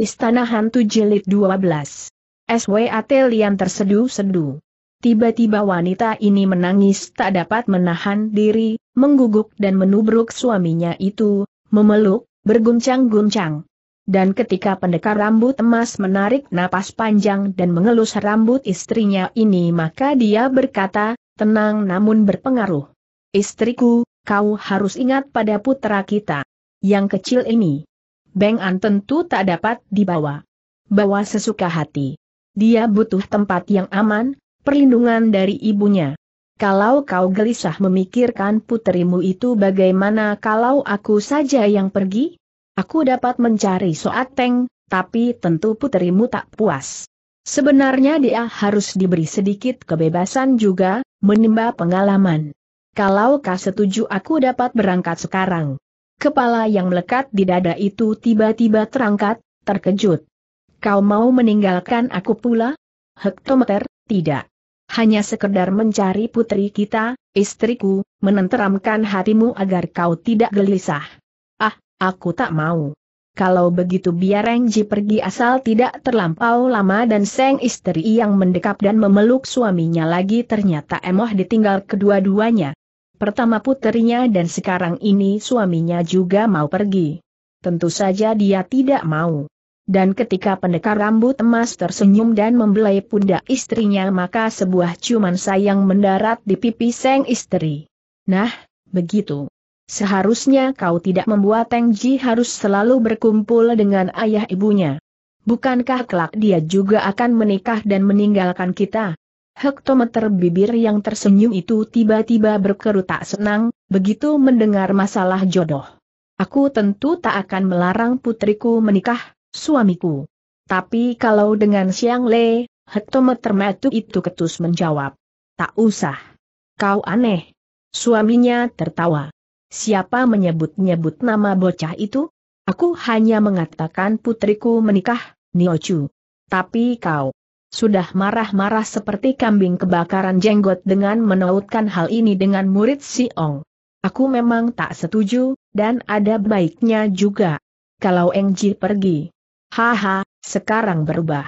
Istana Hantu Jilid 12. SWAT Lian terseduh-seduh. Tiba-tiba wanita ini menangis tak dapat menahan diri, mengguguk dan menubruk suaminya itu, memeluk, berguncang-guncang. Dan ketika pendekar rambut emas menarik napas panjang dan mengelus rambut istrinya ini maka dia berkata, tenang namun berpengaruh. Istriku, kau harus ingat pada putra kita. Yang kecil ini. Beng An tentu tak dapat dibawa. Bawa sesuka hati. Dia butuh tempat yang aman, perlindungan dari ibunya. Kalau kau gelisah memikirkan putrimu itu bagaimana kalau aku saja yang pergi? Aku dapat mencari Soateng, tapi tentu putrimu tak puas. Sebenarnya dia harus diberi sedikit kebebasan juga, menimba pengalaman. Kalau kau setuju aku dapat berangkat sekarang. Kepala yang melekat di dada itu tiba-tiba terangkat, terkejut. Kau mau meninggalkan aku pula? Hektometer, tidak. Hanya sekedar mencari putri kita, istriku, menenteramkan hatimu agar kau tidak gelisah. Ah, aku tak mau. Kalau begitu biar Rengji pergi asal tidak terlampau lama dan Seng istri yang mendekap dan memeluk suaminya lagi ternyata emoh ditinggal kedua-duanya. Pertama puterinya dan sekarang ini suaminya juga mau pergi. Tentu saja dia tidak mau. Dan ketika pendekar rambut emas tersenyum dan membelai pundak istrinya maka sebuah ciuman sayang mendarat di pipi sang istri. Nah, begitu. Seharusnya kau tidak membuat Teng Ji harus selalu berkumpul dengan ayah ibunya. Bukankah kelak dia juga akan menikah dan meninggalkan kita? Hektometer bibir yang tersenyum itu tiba-tiba berkerut tak senang, begitu mendengar masalah jodoh. Aku tentu tak akan melarang putriku menikah, suamiku. Tapi kalau dengan Siang Le, Hektometer metu itu ketus menjawab. Tak usah. Kau aneh. Suaminya tertawa. Siapa menyebut-nyebut nama bocah itu? Aku hanya mengatakan putriku menikah, Niochu. Tapi kau sudah marah-marah seperti kambing kebakaran jenggot dengan menautkan hal ini dengan murid Si Ong. Aku memang tak setuju, dan ada baiknya juga. Kalau Engji pergi. Haha, sekarang berubah.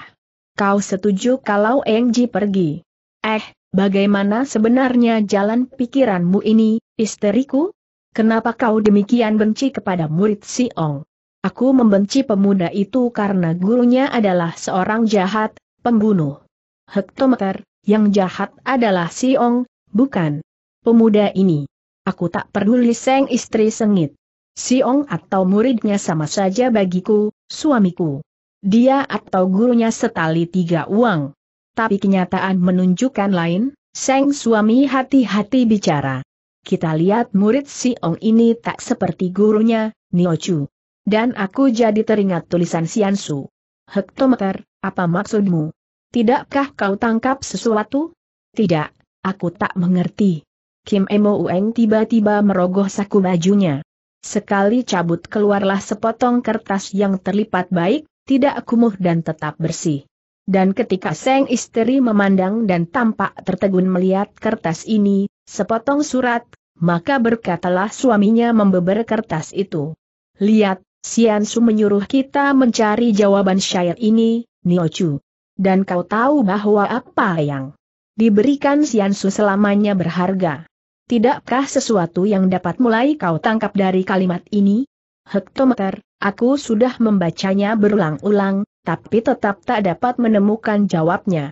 Kau setuju kalau Engji pergi? Eh, bagaimana sebenarnya jalan pikiranmu ini, istriku? Kenapa kau demikian benci kepada murid Si Ong? Aku membenci pemuda itu karena gurunya adalah seorang jahat, Pembunuh. Hektometer, yang jahat adalah Siong, bukan. Pemuda ini. Aku tak peduli seng istri sengit. Siong atau muridnya sama saja bagiku, suamiku. Dia atau gurunya setali tiga uang. Tapi kenyataan menunjukkan lain, seng suami hati-hati bicara. Kita lihat murid Siong ini tak seperti gurunya, Niochu. Dan aku jadi teringat tulisan Siansu. Hektometer, apa maksudmu? Tidakkah kau tangkap sesuatu? Tidak, aku tak mengerti. Kim Emo Ueng tiba-tiba merogoh saku bajunya. Sekali cabut keluarlah sepotong kertas yang terlipat baik, tidak kumuh dan tetap bersih. Dan ketika Seng istri memandang dan tampak tertegun melihat kertas ini, sepotong surat, maka berkatalah suaminya membeber kertas itu. Lihat, Sian Su menyuruh kita mencari jawaban syair ini, Chu. Dan kau tahu bahwa apa yang diberikan Sian Su selamanya berharga. Tidakkah sesuatu yang dapat mulai kau tangkap dari kalimat ini? Hektometer, aku sudah membacanya berulang-ulang, tapi tetap tak dapat menemukan jawabnya.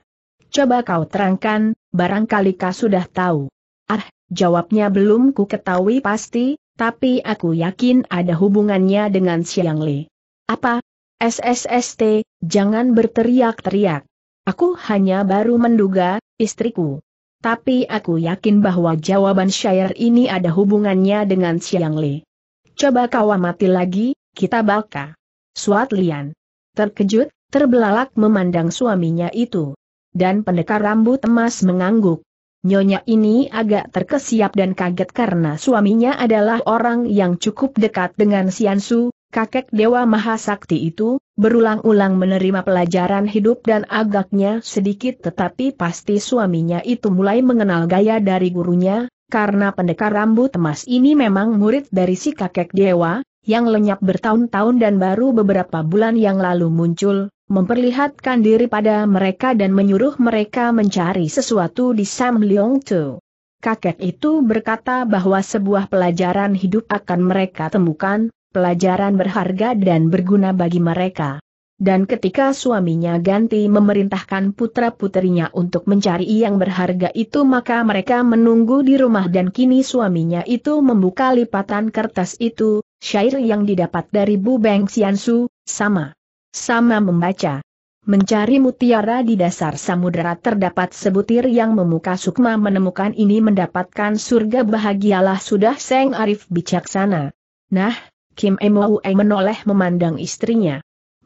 Coba kau terangkan, barangkali kau sudah tahu. Ah, jawabnya belum ku ketahui pasti, tapi aku yakin ada hubungannya dengan Siang Li. Apa? SSST, jangan berteriak-teriak. Aku hanya baru menduga, istriku. Tapi aku yakin bahwa jawaban syair ini ada hubungannya dengan Siang Li. Coba kau amati lagi, kita baka. Suat Lian. Terkejut, terbelalak memandang suaminya itu. Dan pendekar rambut emas mengangguk. Nyonya ini agak terkesiap dan kaget karena suaminya adalah orang yang cukup dekat dengan Siansu, kakek Dewa Mahasakti itu, berulang-ulang menerima pelajaran hidup dan agaknya sedikit tetapi pasti suaminya itu mulai mengenal gaya dari gurunya, karena pendekar rambut emas ini memang murid dari si kakek Dewa, yang lenyap bertahun-tahun dan baru beberapa bulan yang lalu muncul, memperlihatkan diri pada mereka dan menyuruh mereka mencari sesuatu di Sam Leong Tu. Kakek itu berkata bahwa sebuah pelajaran hidup akan mereka temukan, pelajaran berharga dan berguna bagi mereka. Dan ketika suaminya ganti memerintahkan putra-putrinya untuk mencari yang berharga itu maka mereka menunggu di rumah dan kini suaminya itu membuka lipatan kertas itu, syair yang didapat dari Bu Beng Xiansu, sama. Sama membaca. Mencari mutiara di dasar samudera terdapat sebutir yang memuka sukma menemukan ini mendapatkan surga bahagialah sudah Seng Arif bijaksana. Nah, Kim Emoe menoleh memandang istrinya.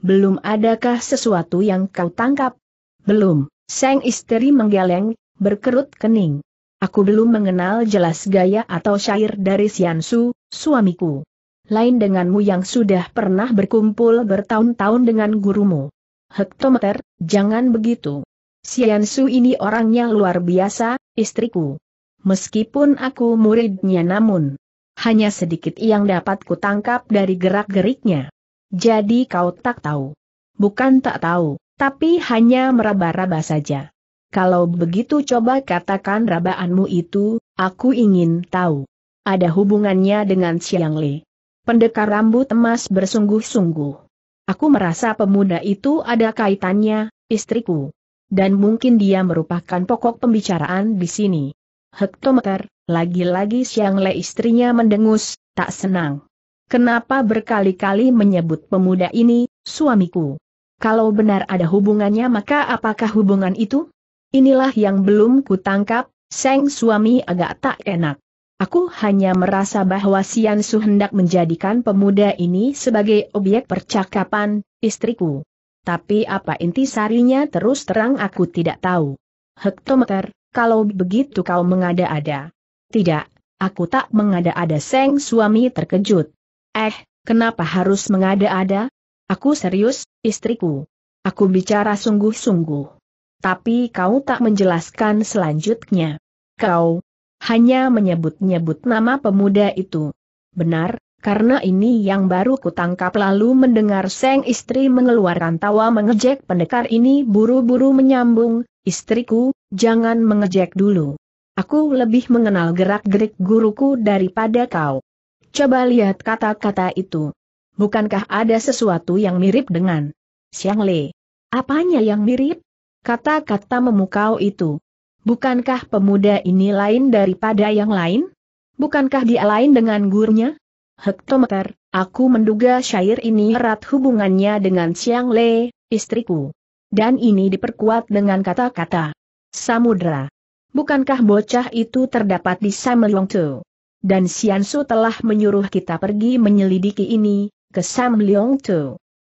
Belum adakah sesuatu yang kau tangkap? Belum, Seng istri menggeleng, berkerut kening. Aku belum mengenal jelas gaya atau syair dari Siansu, suamiku lain denganmu yang sudah pernah berkumpul bertahun-tahun dengan gurumu. Hektometer, jangan begitu. Siansu ini orangnya luar biasa, istriku. Meskipun aku muridnya namun, hanya sedikit yang dapat kutangkap dari gerak-geriknya. Jadi kau tak tahu. Bukan tak tahu, tapi hanya meraba-raba saja. Kalau begitu coba katakan rabaanmu itu, aku ingin tahu. Ada hubungannya dengan Siang Li pendekar rambut emas bersungguh-sungguh. Aku merasa pemuda itu ada kaitannya, istriku. Dan mungkin dia merupakan pokok pembicaraan di sini. Hektometer, lagi-lagi Siang Le istrinya mendengus, tak senang. Kenapa berkali-kali menyebut pemuda ini, suamiku? Kalau benar ada hubungannya maka apakah hubungan itu? Inilah yang belum kutangkap, Seng suami agak tak enak. Aku hanya merasa bahwa Sian Su hendak menjadikan pemuda ini sebagai objek percakapan, istriku. Tapi apa inti sarinya terus terang aku tidak tahu. Hektometer, kalau begitu kau mengada-ada. Tidak, aku tak mengada-ada seng suami terkejut. Eh, kenapa harus mengada-ada? Aku serius, istriku. Aku bicara sungguh-sungguh. Tapi kau tak menjelaskan selanjutnya. Kau, hanya menyebut-nyebut nama pemuda itu. Benar, karena ini yang baru kutangkap lalu mendengar seng istri mengeluarkan tawa mengejek pendekar ini buru-buru menyambung, istriku, jangan mengejek dulu. Aku lebih mengenal gerak-gerik guruku daripada kau. Coba lihat kata-kata itu. Bukankah ada sesuatu yang mirip dengan Xiang Le? Apanya yang mirip? Kata-kata memukau itu. Bukankah pemuda ini lain daripada yang lain? Bukankah dia lain dengan gurunya? Hektometer, aku menduga syair ini erat hubungannya dengan Siang Le, istriku. Dan ini diperkuat dengan kata-kata. Samudra. Bukankah bocah itu terdapat di Tu? Dan Su telah menyuruh kita pergi menyelidiki ini, ke Tu.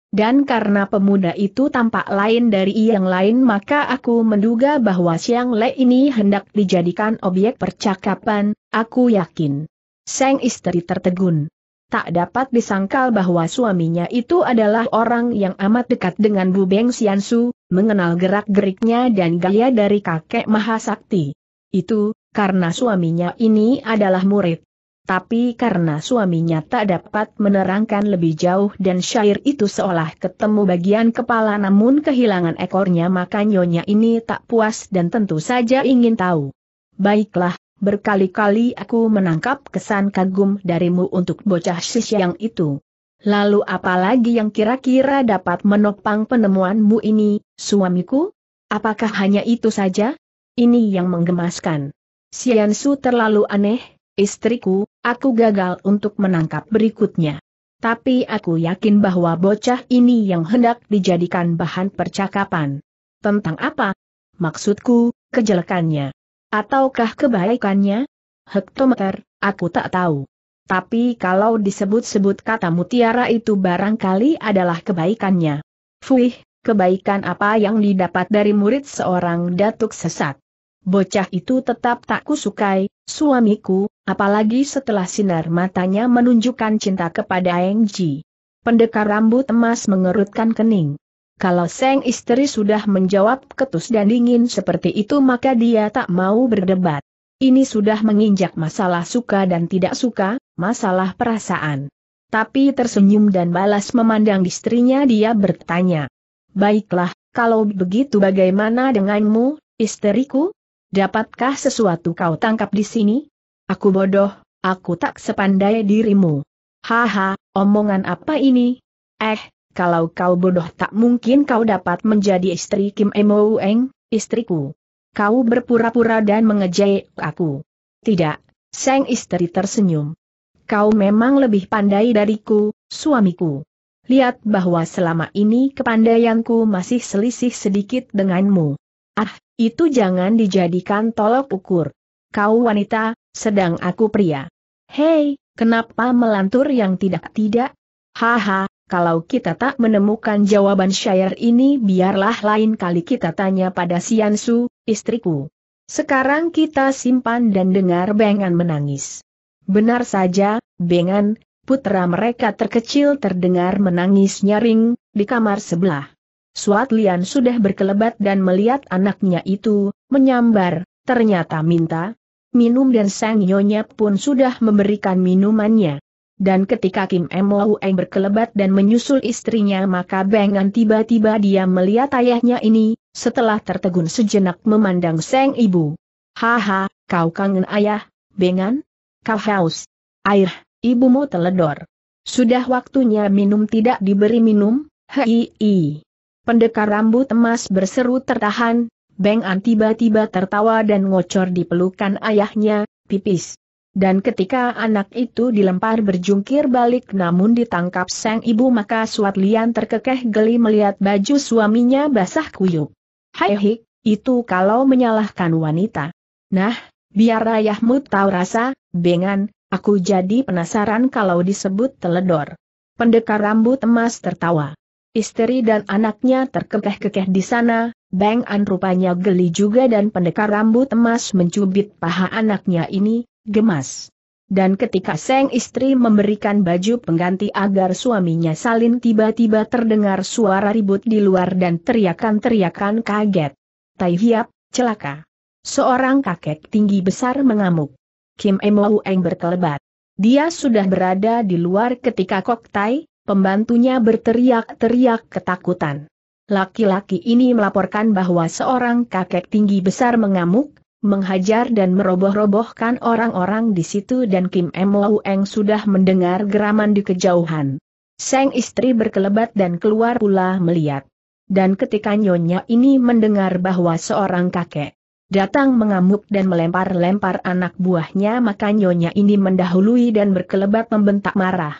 Dan karena pemuda itu tampak lain dari yang lain maka aku menduga bahwa Siang Le ini hendak dijadikan objek percakapan, aku yakin. Seng istri tertegun. Tak dapat disangkal bahwa suaminya itu adalah orang yang amat dekat dengan Bu Beng Siansu, mengenal gerak-geriknya dan gaya dari kakek Mahasakti. Itu, karena suaminya ini adalah murid tapi karena suaminya tak dapat menerangkan lebih jauh dan syair itu seolah ketemu bagian kepala namun kehilangan ekornya maka nyonya ini tak puas dan tentu saja ingin tahu. Baiklah, berkali-kali aku menangkap kesan kagum darimu untuk bocah sis yang itu. Lalu apalagi yang kira-kira dapat menopang penemuanmu ini, suamiku? Apakah hanya itu saja? Ini yang menggemaskan. Su terlalu aneh, istriku, Aku gagal untuk menangkap berikutnya. Tapi aku yakin bahwa bocah ini yang hendak dijadikan bahan percakapan. Tentang apa? Maksudku, kejelekannya. Ataukah kebaikannya? Hektometer, aku tak tahu. Tapi kalau disebut-sebut kata mutiara itu barangkali adalah kebaikannya. Fuih, kebaikan apa yang didapat dari murid seorang datuk sesat. Bocah itu tetap tak kusukai, suamiku, Apalagi setelah sinar matanya menunjukkan cinta kepada Eng Ji. Pendekar rambut emas mengerutkan kening. Kalau Seng istri sudah menjawab ketus dan dingin seperti itu maka dia tak mau berdebat. Ini sudah menginjak masalah suka dan tidak suka, masalah perasaan. Tapi tersenyum dan balas memandang istrinya dia bertanya. Baiklah, kalau begitu bagaimana denganmu, istriku? Dapatkah sesuatu kau tangkap di sini? Aku bodoh, aku tak sepandai dirimu. Haha, omongan apa ini? Eh, kalau kau bodoh tak mungkin kau dapat menjadi istri Kim Emo Eng, istriku. Kau berpura-pura dan mengejek aku. Tidak, sang istri tersenyum. Kau memang lebih pandai dariku, suamiku. Lihat bahwa selama ini kepandaianku masih selisih sedikit denganmu. Ah, itu jangan dijadikan tolok ukur kau wanita, sedang aku pria. Hei, kenapa melantur yang tidak-tidak? Haha, kalau kita tak menemukan jawaban syair ini biarlah lain kali kita tanya pada Siansu, istriku. Sekarang kita simpan dan dengar Bengan menangis. Benar saja, Bengan, putra mereka terkecil terdengar menangis nyaring, di kamar sebelah. Suat Lian sudah berkelebat dan melihat anaknya itu, menyambar, ternyata minta minum dan sang nyonya pun sudah memberikan minumannya. Dan ketika Kim Emoeng berkelebat dan menyusul istrinya maka Bengan tiba-tiba dia melihat ayahnya ini, setelah tertegun sejenak memandang sang ibu. Haha, kau kangen ayah, Bengan? Kau haus. Air, ibumu teledor. Sudah waktunya minum tidak diberi minum, hei. Pendekar rambut emas berseru tertahan, Beng An tiba-tiba tertawa dan ngocor di pelukan ayahnya, pipis. Dan ketika anak itu dilempar berjungkir balik namun ditangkap sang ibu maka Suat Lian terkekeh geli melihat baju suaminya basah kuyup. Hai hik, itu kalau menyalahkan wanita. Nah, biar ayahmu tahu rasa, bengan, aku jadi penasaran kalau disebut teledor. Pendekar rambut emas tertawa istri dan anaknya terkekeh-kekeh di sana, Bang An rupanya geli juga dan pendekar rambut emas mencubit paha anaknya ini, gemas. Dan ketika Seng istri memberikan baju pengganti agar suaminya salin tiba-tiba terdengar suara ribut di luar dan teriakan-teriakan kaget. Tai hiap, celaka. Seorang kakek tinggi besar mengamuk. Kim Emo Eng berkelebat. Dia sudah berada di luar ketika Kok Tai, Pembantunya berteriak-teriak ketakutan. Laki-laki ini melaporkan bahwa seorang kakek tinggi besar mengamuk, menghajar dan meroboh-robohkan orang-orang di situ dan Kim Mo Eng sudah mendengar geraman di kejauhan. Seng istri berkelebat dan keluar pula melihat. Dan ketika nyonya ini mendengar bahwa seorang kakek datang mengamuk dan melempar-lempar anak buahnya maka nyonya ini mendahului dan berkelebat membentak marah.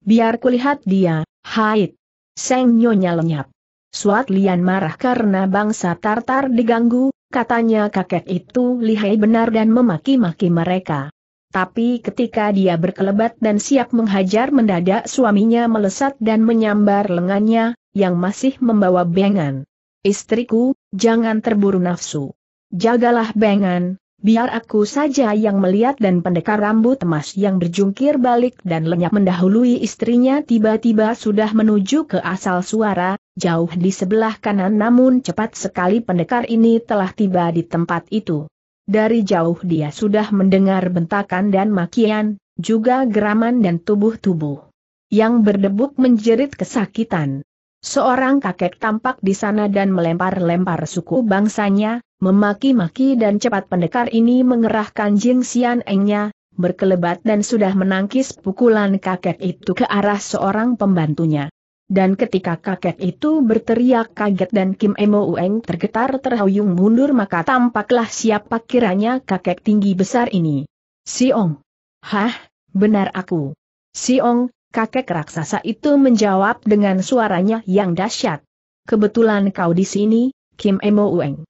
Biar kulihat dia, haid. Seng Nyonya lenyap. Suat Lian marah karena bangsa Tartar diganggu, katanya kakek itu lihai benar dan memaki-maki mereka. Tapi ketika dia berkelebat dan siap menghajar mendadak suaminya melesat dan menyambar lengannya, yang masih membawa bengan. Istriku, jangan terburu nafsu. Jagalah bengan, Biar aku saja yang melihat dan pendekar rambut emas yang berjungkir balik dan lenyap mendahului istrinya tiba-tiba sudah menuju ke asal suara, jauh di sebelah kanan namun cepat sekali pendekar ini telah tiba di tempat itu. Dari jauh dia sudah mendengar bentakan dan makian, juga geraman dan tubuh-tubuh yang berdebuk menjerit kesakitan. Seorang kakek tampak di sana dan melempar-lempar suku bangsanya, Memaki-maki dan cepat pendekar ini mengerahkan Jing Xian Engnya, berkelebat dan sudah menangkis pukulan kakek itu ke arah seorang pembantunya. Dan ketika kakek itu berteriak kaget dan Kim Emo Ueng tergetar terhuyung mundur maka tampaklah siapa kiranya kakek tinggi besar ini. Si Ong. Hah, benar aku. Si Ong, kakek raksasa itu menjawab dengan suaranya yang dahsyat. Kebetulan kau di sini, Kim Emo Ueng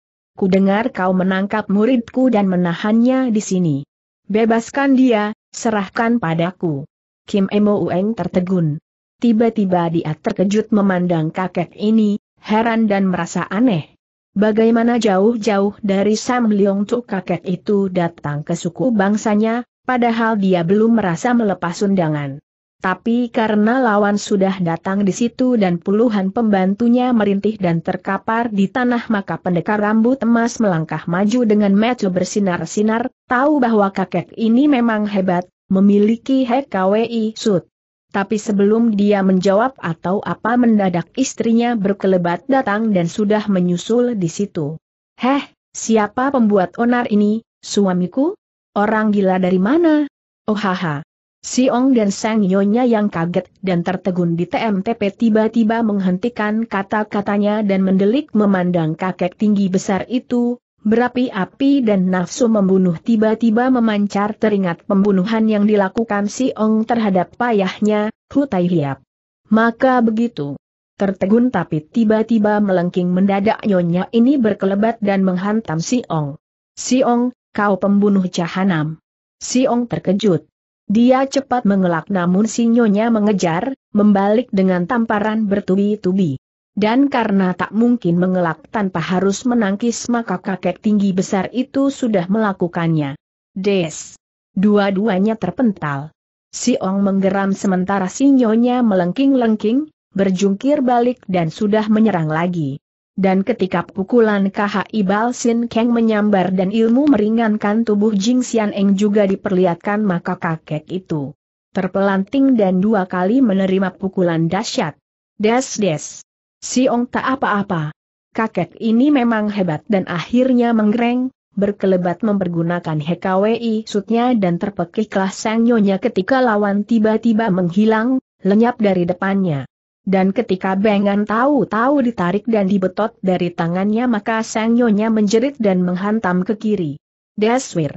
dengar kau menangkap muridku dan menahannya di sini. Bebaskan dia, serahkan padaku. Kim Emo Ueng tertegun. Tiba-tiba dia terkejut memandang kakek ini, heran dan merasa aneh. Bagaimana jauh-jauh dari Sam Leong Tuk kakek itu datang ke suku bangsanya, padahal dia belum merasa melepas undangan. Tapi karena lawan sudah datang di situ dan puluhan pembantunya merintih dan terkapar di tanah maka pendekar rambut emas melangkah maju dengan mata bersinar-sinar, tahu bahwa kakek ini memang hebat, memiliki HKWI sud. Tapi sebelum dia menjawab atau apa mendadak istrinya berkelebat datang dan sudah menyusul di situ. Heh, siapa pembuat onar ini, suamiku? Orang gila dari mana? Oh haha. Si Ong dan Sang Yonya yang kaget dan tertegun di TMTP tiba-tiba menghentikan kata-katanya dan mendelik memandang kakek tinggi besar itu, berapi-api dan nafsu membunuh tiba-tiba memancar teringat pembunuhan yang dilakukan si Ong terhadap payahnya, Hutai Hiap. Maka begitu. Tertegun tapi tiba-tiba melengking mendadak Yonya ini berkelebat dan menghantam si Ong. Si Ong, kau pembunuh jahanam. Ong terkejut. Dia cepat mengelak namun Sinyonya mengejar, membalik dengan tamparan bertubi-tubi. Dan karena tak mungkin mengelak tanpa harus menangkis maka kakek tinggi besar itu sudah melakukannya. Des. Dua-duanya terpental. Si Ong menggeram sementara Sinyonya melengking-lengking, berjungkir balik dan sudah menyerang lagi dan ketika pukulan KHI Balsin Kang menyambar dan ilmu meringankan tubuh Jing Xian Eng juga diperlihatkan maka kakek itu terpelanting dan dua kali menerima pukulan dahsyat. Des des. Siong tak apa-apa. Kakek ini memang hebat dan akhirnya menggereng, berkelebat mempergunakan HKWI sutnya dan terpekiklah sang nyonya ketika lawan tiba-tiba menghilang, lenyap dari depannya. Dan ketika Bengan tahu-tahu ditarik dan dibetot dari tangannya maka Sang Nyonya menjerit dan menghantam ke kiri. Deswir.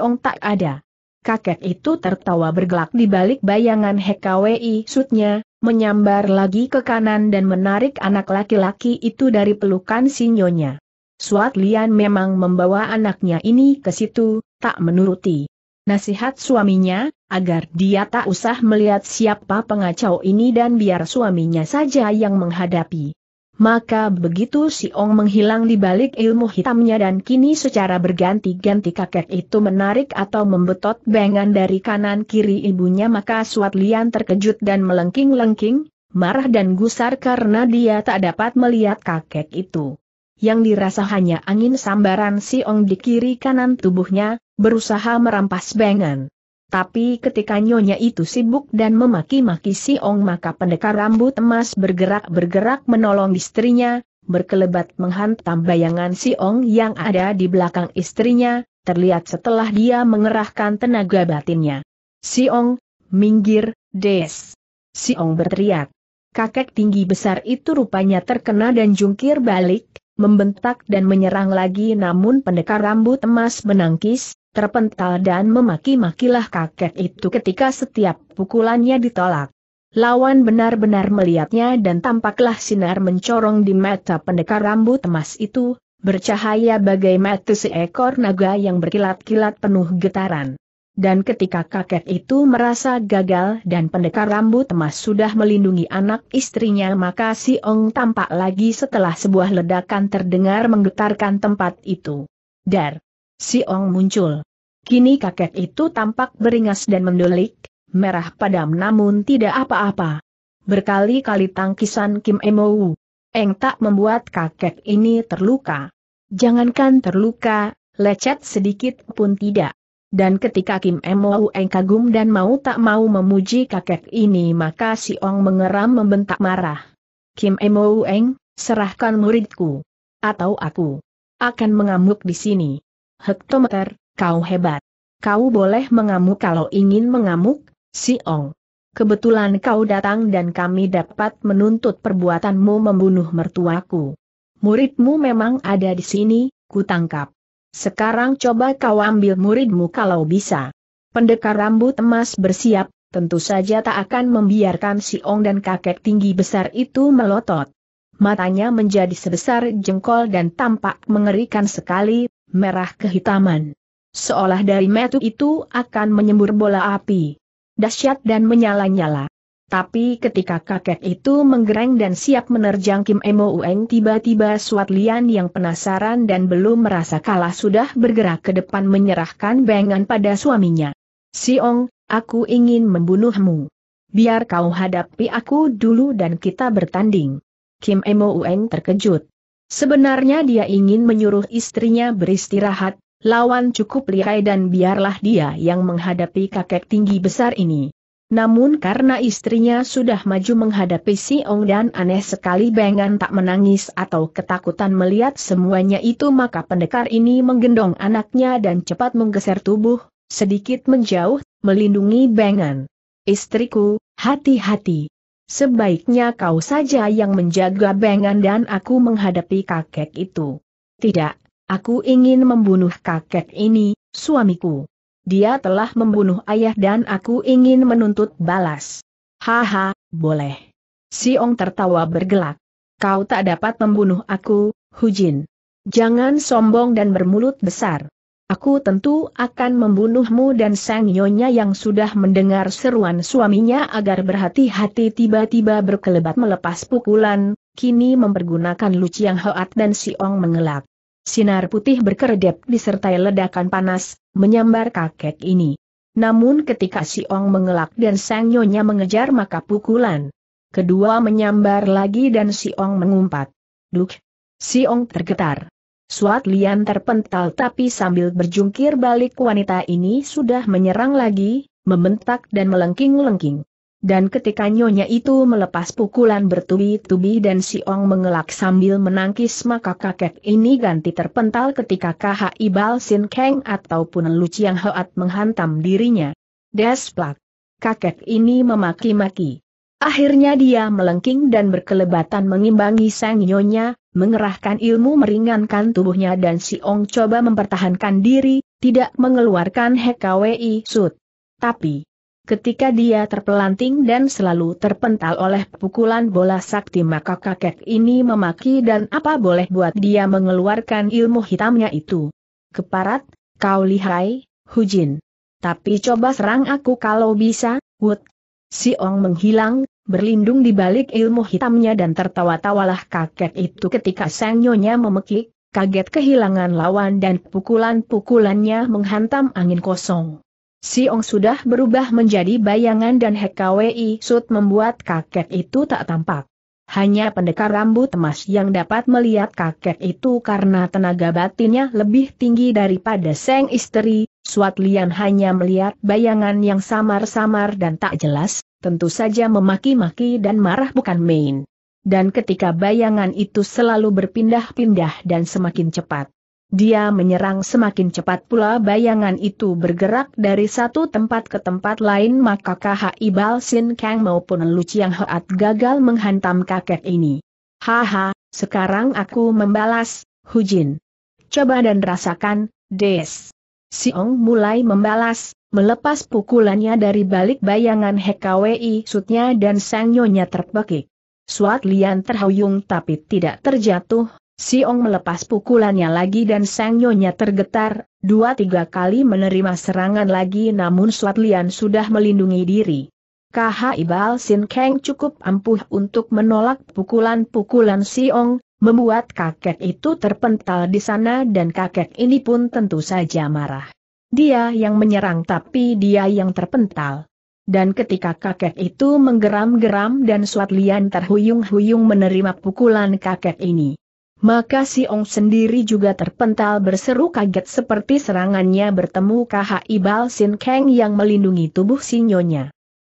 ong tak ada. Kakek itu tertawa bergelak di balik bayangan HKWI sutnya, menyambar lagi ke kanan dan menarik anak laki-laki itu dari pelukan si Nyonya. Suat Lian memang membawa anaknya ini ke situ, tak menuruti nasihat suaminya, agar dia tak usah melihat siapa pengacau ini dan biar suaminya saja yang menghadapi. Maka begitu si Ong menghilang di balik ilmu hitamnya dan kini secara berganti-ganti kakek itu menarik atau membetot bengan dari kanan kiri ibunya maka Suat Lian terkejut dan melengking-lengking, marah dan gusar karena dia tak dapat melihat kakek itu. Yang dirasa hanya angin sambaran si Ong di kiri kanan tubuhnya, berusaha merampas bengan. Tapi ketika nyonya itu sibuk dan memaki-maki si Ong maka pendekar rambut emas bergerak-bergerak menolong istrinya, berkelebat menghantam bayangan si Ong yang ada di belakang istrinya, terlihat setelah dia mengerahkan tenaga batinnya. Si Ong, minggir, des. Si Ong berteriak. Kakek tinggi besar itu rupanya terkena dan jungkir balik, membentak dan menyerang lagi namun pendekar rambut emas menangkis, terpental dan memaki-makilah kakek itu ketika setiap pukulannya ditolak. Lawan benar-benar melihatnya dan tampaklah sinar mencorong di mata pendekar rambut emas itu, bercahaya bagai mata seekor naga yang berkilat-kilat penuh getaran. Dan ketika kakek itu merasa gagal dan pendekar rambut emas sudah melindungi anak istrinya maka si Ong tampak lagi setelah sebuah ledakan terdengar menggetarkan tempat itu. Dar! Si Ong muncul. Kini kakek itu tampak beringas dan mendolik, merah padam namun tidak apa-apa. Berkali-kali tangkisan Kim Emou. Eng tak membuat kakek ini terluka. Jangankan terluka, lecet sedikit pun tidak. Dan ketika Kim Emou Eng kagum dan mau tak mau memuji kakek ini maka si Ong mengeram membentak marah. Kim Emou Eng, serahkan muridku. Atau aku. Akan mengamuk di sini hektometer, kau hebat. Kau boleh mengamuk kalau ingin mengamuk, si Ong. Kebetulan kau datang dan kami dapat menuntut perbuatanmu membunuh mertuaku. Muridmu memang ada di sini, ku tangkap. Sekarang coba kau ambil muridmu kalau bisa. Pendekar rambut emas bersiap, tentu saja tak akan membiarkan si Ong dan kakek tinggi besar itu melotot. Matanya menjadi sebesar jengkol dan tampak mengerikan sekali, merah kehitaman. Seolah dari metu itu akan menyembur bola api. Dahsyat dan menyala-nyala. Tapi ketika kakek itu menggereng dan siap menerjang Kim Emo Ueng tiba-tiba Suat Lian yang penasaran dan belum merasa kalah sudah bergerak ke depan menyerahkan bengan pada suaminya. Si Ong, aku ingin membunuhmu. Biar kau hadapi aku dulu dan kita bertanding. Kim Emo Ueng terkejut. Sebenarnya dia ingin menyuruh istrinya beristirahat, lawan cukup lihai dan biarlah dia yang menghadapi kakek tinggi besar ini. Namun karena istrinya sudah maju menghadapi si Ong dan aneh sekali Bengan tak menangis atau ketakutan melihat semuanya itu maka pendekar ini menggendong anaknya dan cepat menggeser tubuh, sedikit menjauh, melindungi Bengan. Istriku, hati-hati. Sebaiknya kau saja yang menjaga bengan dan aku menghadapi kakek itu. Tidak, aku ingin membunuh kakek ini, suamiku. Dia telah membunuh ayah dan aku ingin menuntut balas. Haha, boleh. Ong tertawa bergelak. Kau tak dapat membunuh aku, Hujin. Jangan sombong dan bermulut besar. Aku tentu akan membunuhmu dan sang nyonya yang sudah mendengar seruan suaminya agar berhati-hati tiba-tiba berkelebat melepas pukulan, kini mempergunakan luci yang Hoat dan Siong mengelak. Sinar putih berkedip disertai ledakan panas, menyambar kakek ini. Namun ketika Siong mengelak dan sang nyonya mengejar maka pukulan. Kedua menyambar lagi dan Siong mengumpat. Duk! Siong tergetar. Suat Lian terpental tapi sambil berjungkir balik wanita ini sudah menyerang lagi, membentak dan melengking-lengking. Dan ketika nyonya itu melepas pukulan bertubi-tubi dan Si Ong mengelak sambil menangkis maka kakek ini ganti terpental ketika KHI Bal Sin Kang ataupun Lu Chiang Hoat menghantam dirinya. Desplak. Kakek ini memaki-maki. Akhirnya dia melengking dan berkelebatan mengimbangi sang nyonya, mengerahkan ilmu meringankan tubuhnya dan si Ong coba mempertahankan diri, tidak mengeluarkan Hekawi sud. Tapi, ketika dia terpelanting dan selalu terpental oleh pukulan bola sakti maka kakek ini memaki dan apa boleh buat dia mengeluarkan ilmu hitamnya itu. Keparat, kau lihai, Hujin. Tapi coba serang aku kalau bisa, Wood, Si Ong menghilang, berlindung di balik ilmu hitamnya dan tertawa-tawalah kakek itu ketika sang nyonya memekik, kaget kehilangan lawan dan pukulan-pukulannya menghantam angin kosong. Si Ong sudah berubah menjadi bayangan dan HKWI Sud membuat kakek itu tak tampak. Hanya pendekar rambut emas yang dapat melihat kakek itu karena tenaga batinnya lebih tinggi daripada sang istri, Suat Lian hanya melihat bayangan yang samar-samar dan tak jelas, tentu saja memaki-maki dan marah bukan main. Dan ketika bayangan itu selalu berpindah-pindah dan semakin cepat. Dia menyerang semakin cepat pula bayangan itu bergerak dari satu tempat ke tempat lain maka ibal sin Kang maupun Lu Chiang Hoat gagal menghantam kakek ini. Haha, sekarang aku membalas, Hujin. Coba dan rasakan, Des. Siong mulai membalas, melepas pukulannya dari balik bayangan Hekawi sutnya dan sang nyonya terpekik. Suat Lian terhuyung tapi tidak terjatuh, Siong melepas pukulannya lagi dan sang nyonya tergetar, dua tiga kali menerima serangan lagi namun Suat Lian sudah melindungi diri. Kha Ibal Sin Kang cukup ampuh untuk menolak pukulan-pukulan Siong, membuat kakek itu terpental di sana dan kakek ini pun tentu saja marah. Dia yang menyerang tapi dia yang terpental. Dan ketika kakek itu menggeram-geram dan Swatlian terhuyung-huyung menerima pukulan kakek ini. Maka si Ong sendiri juga terpental berseru kaget seperti serangannya bertemu KHI Ibal Sin Kang yang melindungi tubuh Sinyonya. Nyonya.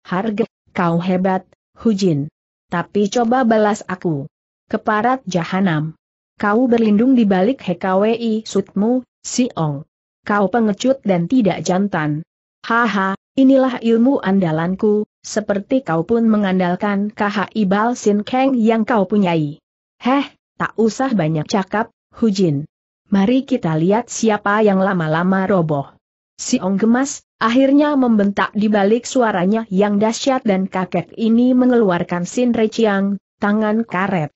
Harga, kau hebat, Hujin. Tapi coba balas aku keparat jahanam. Kau berlindung di balik HKWI sutmu, Siong. Kau pengecut dan tidak jantan. Haha, inilah ilmu andalanku, seperti kau pun mengandalkan KHI ibal Sin keng yang kau punyai. Heh, tak usah banyak cakap, Hujin. Mari kita lihat siapa yang lama-lama roboh. Siong gemas, akhirnya membentak di balik suaranya yang dahsyat dan kakek ini mengeluarkan Sin Reciang, tangan karet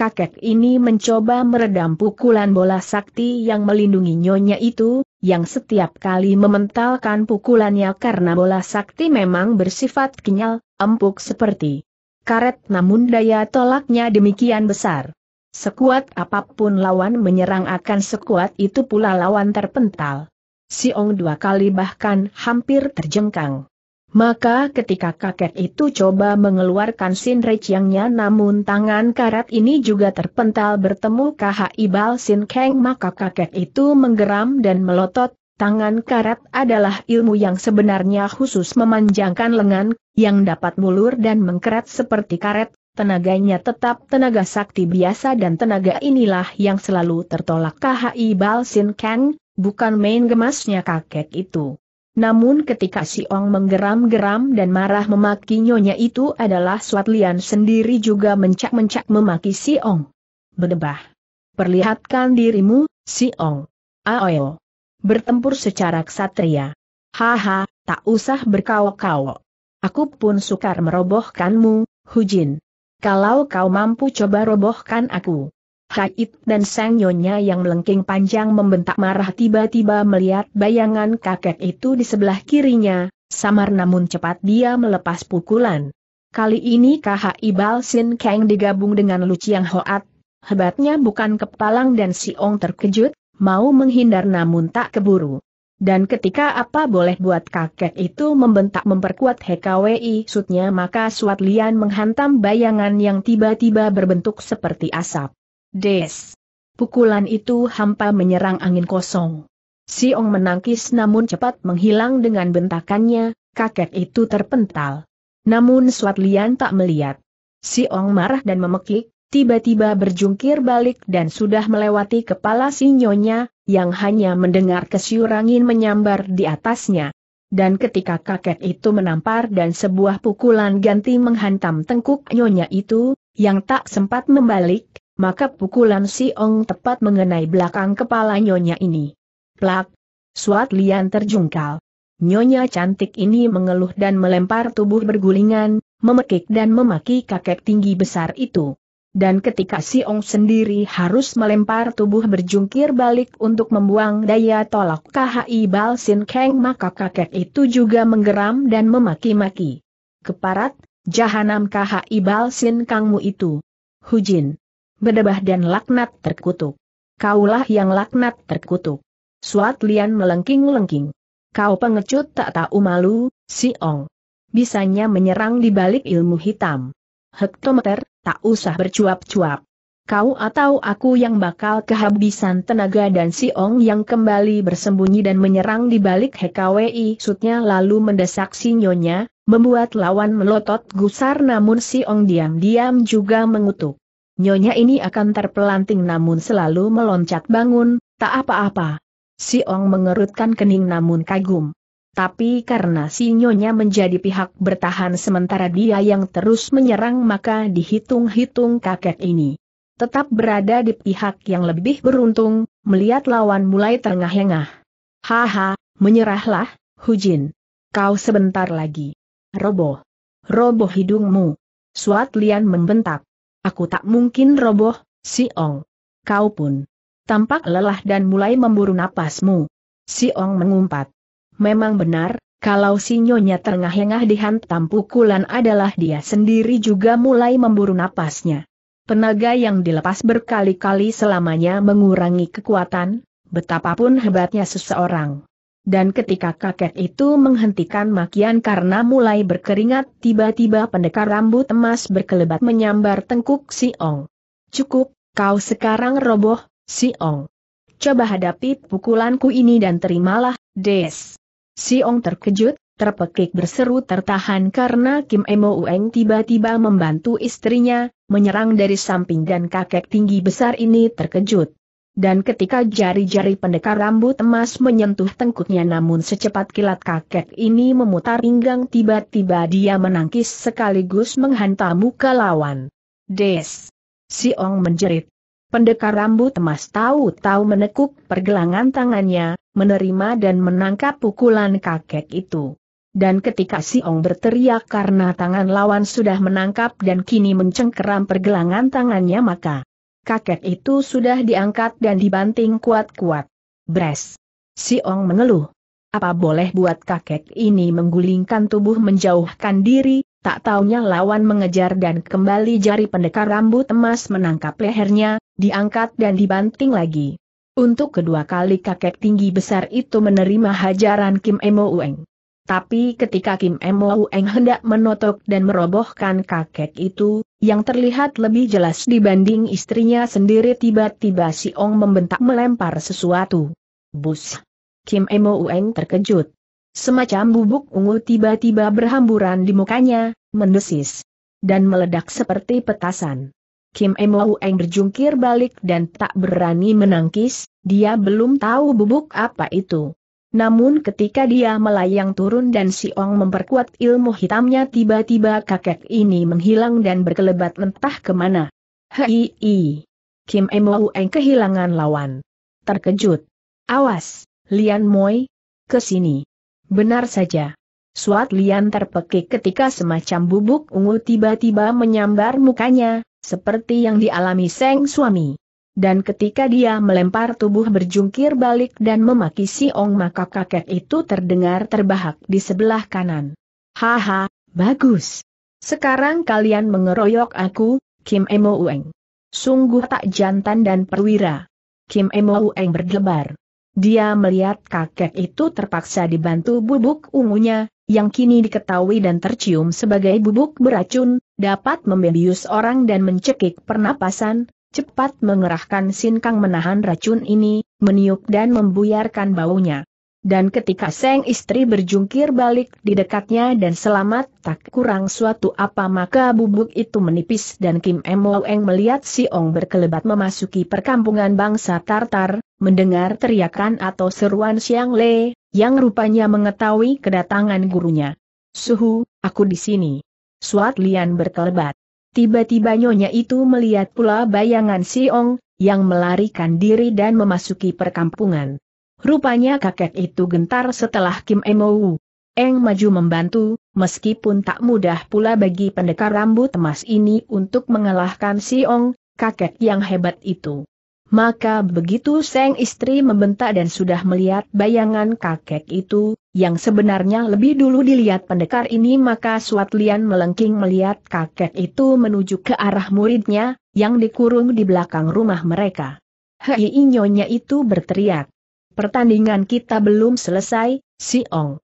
kakek ini mencoba meredam pukulan bola sakti yang melindungi nyonya itu, yang setiap kali mementalkan pukulannya karena bola sakti memang bersifat kenyal, empuk seperti karet namun daya tolaknya demikian besar. Sekuat apapun lawan menyerang akan sekuat itu pula lawan terpental. Siong dua kali bahkan hampir terjengkang. Maka ketika kakek itu coba mengeluarkan Sin sinreciangnya namun tangan karat ini juga terpental bertemu KHI Bal Sin Kang maka kakek itu menggeram dan melotot, tangan karat adalah ilmu yang sebenarnya khusus memanjangkan lengan, yang dapat mulur dan mengkeret seperti karet, tenaganya tetap tenaga sakti biasa dan tenaga inilah yang selalu tertolak KHI Bal Sin Kang, bukan main gemasnya kakek itu namun ketika si Ong menggeram-geram dan marah memaki nyonya itu adalah Suat Lian sendiri juga mencak-mencak memaki si Ong. Bedebah. Perlihatkan dirimu, si Ong. Aoyo. Bertempur secara ksatria. Haha, tak usah berkawok-kawok. Aku pun sukar merobohkanmu, Hujin. Kalau kau mampu coba robohkan aku. Haid dan sang nyonya yang melengking panjang membentak marah tiba-tiba melihat bayangan kakek itu di sebelah kirinya, samar namun cepat dia melepas pukulan. Kali ini KHI Balsin Kang digabung dengan Lu Chiang Hoat, hebatnya bukan kepalang dan Siong terkejut, mau menghindar namun tak keburu. Dan ketika apa boleh buat kakek itu membentak memperkuat HKWI sutnya maka Suat Lian menghantam bayangan yang tiba-tiba berbentuk seperti asap. Des. Pukulan itu hampa menyerang angin kosong. Siong menangkis namun cepat menghilang dengan bentakannya, kakek itu terpental. Namun Suat Lian tak melihat. Siong marah dan memekik, tiba-tiba berjungkir balik dan sudah melewati kepala si nyonya, yang hanya mendengar kesiur angin menyambar di atasnya. Dan ketika kakek itu menampar dan sebuah pukulan ganti menghantam tengkuk nyonya itu, yang tak sempat membalik, maka pukulan si Ong tepat mengenai belakang kepala nyonya ini. Plak! Suat Lian terjungkal. Nyonya cantik ini mengeluh dan melempar tubuh bergulingan, memekik dan memaki kakek tinggi besar itu. Dan ketika si Ong sendiri harus melempar tubuh berjungkir balik untuk membuang daya tolak KHI Bal Sin Kang maka kakek itu juga menggeram dan memaki-maki. Keparat, jahanam KHI Bal Sin Kangmu itu. Hujin bedebah dan laknat terkutuk. Kaulah yang laknat terkutuk. Suat Lian melengking-lengking. Kau pengecut tak tahu malu, si Ong. Bisanya menyerang di balik ilmu hitam. Hektometer, tak usah bercuap-cuap. Kau atau aku yang bakal kehabisan tenaga dan si Ong yang kembali bersembunyi dan menyerang di balik HKWI sutnya lalu mendesak si Nyonya, membuat lawan melotot gusar namun si Ong diam-diam juga mengutuk. Nyonya ini akan terpelanting namun selalu meloncat bangun, tak apa-apa. Si Ong mengerutkan kening namun kagum. Tapi karena si Nyonya menjadi pihak bertahan sementara dia yang terus menyerang maka dihitung-hitung kakek ini. Tetap berada di pihak yang lebih beruntung, melihat lawan mulai terengah-engah. Haha, menyerahlah, Hujin. Kau sebentar lagi. Roboh. Roboh hidungmu. Suat Lian membentak. Aku tak mungkin roboh, si Ong. Kau pun tampak lelah dan mulai memburu napasmu. Si Ong mengumpat. Memang benar, kalau si nyonya terengah-engah dihantam pukulan adalah dia sendiri juga mulai memburu napasnya. Penaga yang dilepas berkali-kali selamanya mengurangi kekuatan, betapapun hebatnya seseorang. Dan ketika kakek itu menghentikan makian karena mulai berkeringat, tiba-tiba pendekar rambut emas berkelebat menyambar tengkuk Si Ong. Cukup, kau sekarang roboh, Si Ong. Coba hadapi pukulanku ini dan terimalah, Des. Si Ong terkejut, terpekik berseru tertahan karena Kim Emo Ueng tiba-tiba membantu istrinya, menyerang dari samping dan kakek tinggi besar ini terkejut dan ketika jari-jari pendekar rambut emas menyentuh tengkuknya namun secepat kilat kakek ini memutar pinggang tiba-tiba dia menangkis sekaligus menghantam muka lawan. Des! Siong menjerit. Pendekar rambut emas tahu-tahu menekuk pergelangan tangannya, menerima dan menangkap pukulan kakek itu. Dan ketika Siong berteriak karena tangan lawan sudah menangkap dan kini mencengkeram pergelangan tangannya maka kakek itu sudah diangkat dan dibanting kuat-kuat. Bres. Si Ong mengeluh. Apa boleh buat kakek ini menggulingkan tubuh menjauhkan diri, tak taunya lawan mengejar dan kembali jari pendekar rambut emas menangkap lehernya, diangkat dan dibanting lagi. Untuk kedua kali kakek tinggi besar itu menerima hajaran Kim Emo Ueng. Tapi ketika Kim Emo Ueng hendak menotok dan merobohkan kakek itu, yang terlihat lebih jelas dibanding istrinya sendiri tiba-tiba si Ong membentak melempar sesuatu. Bus! Kim Emo Ueng terkejut. Semacam bubuk ungu tiba-tiba berhamburan di mukanya, mendesis. Dan meledak seperti petasan. Kim Emo Ueng berjungkir balik dan tak berani menangkis, dia belum tahu bubuk apa itu. Namun ketika dia melayang turun dan Si Ong memperkuat ilmu hitamnya tiba-tiba kakek ini menghilang dan berkelebat entah kemana. Hei, -i. Kim Eng kehilangan lawan. Terkejut. Awas, Lian Moi. Kesini. Benar saja. Suat Lian terpekik ketika semacam bubuk ungu tiba-tiba menyambar mukanya, seperti yang dialami Seng suami dan ketika dia melempar tubuh berjungkir balik dan memaki si Ong maka kakek itu terdengar terbahak di sebelah kanan. Haha, bagus. Sekarang kalian mengeroyok aku, Kim Emo Ueng. Sungguh tak jantan dan perwira. Kim Emo Ueng berdebar. Dia melihat kakek itu terpaksa dibantu bubuk ungunya, yang kini diketahui dan tercium sebagai bubuk beracun, dapat membius orang dan mencekik pernapasan, cepat mengerahkan sinkang menahan racun ini, meniup dan membuyarkan baunya. Dan ketika sang istri berjungkir balik di dekatnya dan selamat tak kurang suatu apa maka bubuk itu menipis dan Kim Emoeng melihat Si Ong berkelebat memasuki perkampungan bangsa Tartar, mendengar teriakan atau seruan Siang Le, yang rupanya mengetahui kedatangan gurunya. Suhu, aku di sini. Suat Lian berkelebat. Tiba-tiba nyonya itu melihat pula bayangan si Ong, yang melarikan diri dan memasuki perkampungan. Rupanya kakek itu gentar setelah Kim Emou. Eng maju membantu, meskipun tak mudah pula bagi pendekar rambut emas ini untuk mengalahkan si Ong, kakek yang hebat itu. Maka begitu sang istri membentak dan sudah melihat bayangan kakek itu, yang sebenarnya lebih dulu dilihat pendekar ini maka Suat Lian melengking melihat kakek itu menuju ke arah muridnya, yang dikurung di belakang rumah mereka. Hei nyonya itu berteriak. Pertandingan kita belum selesai, Si Ong.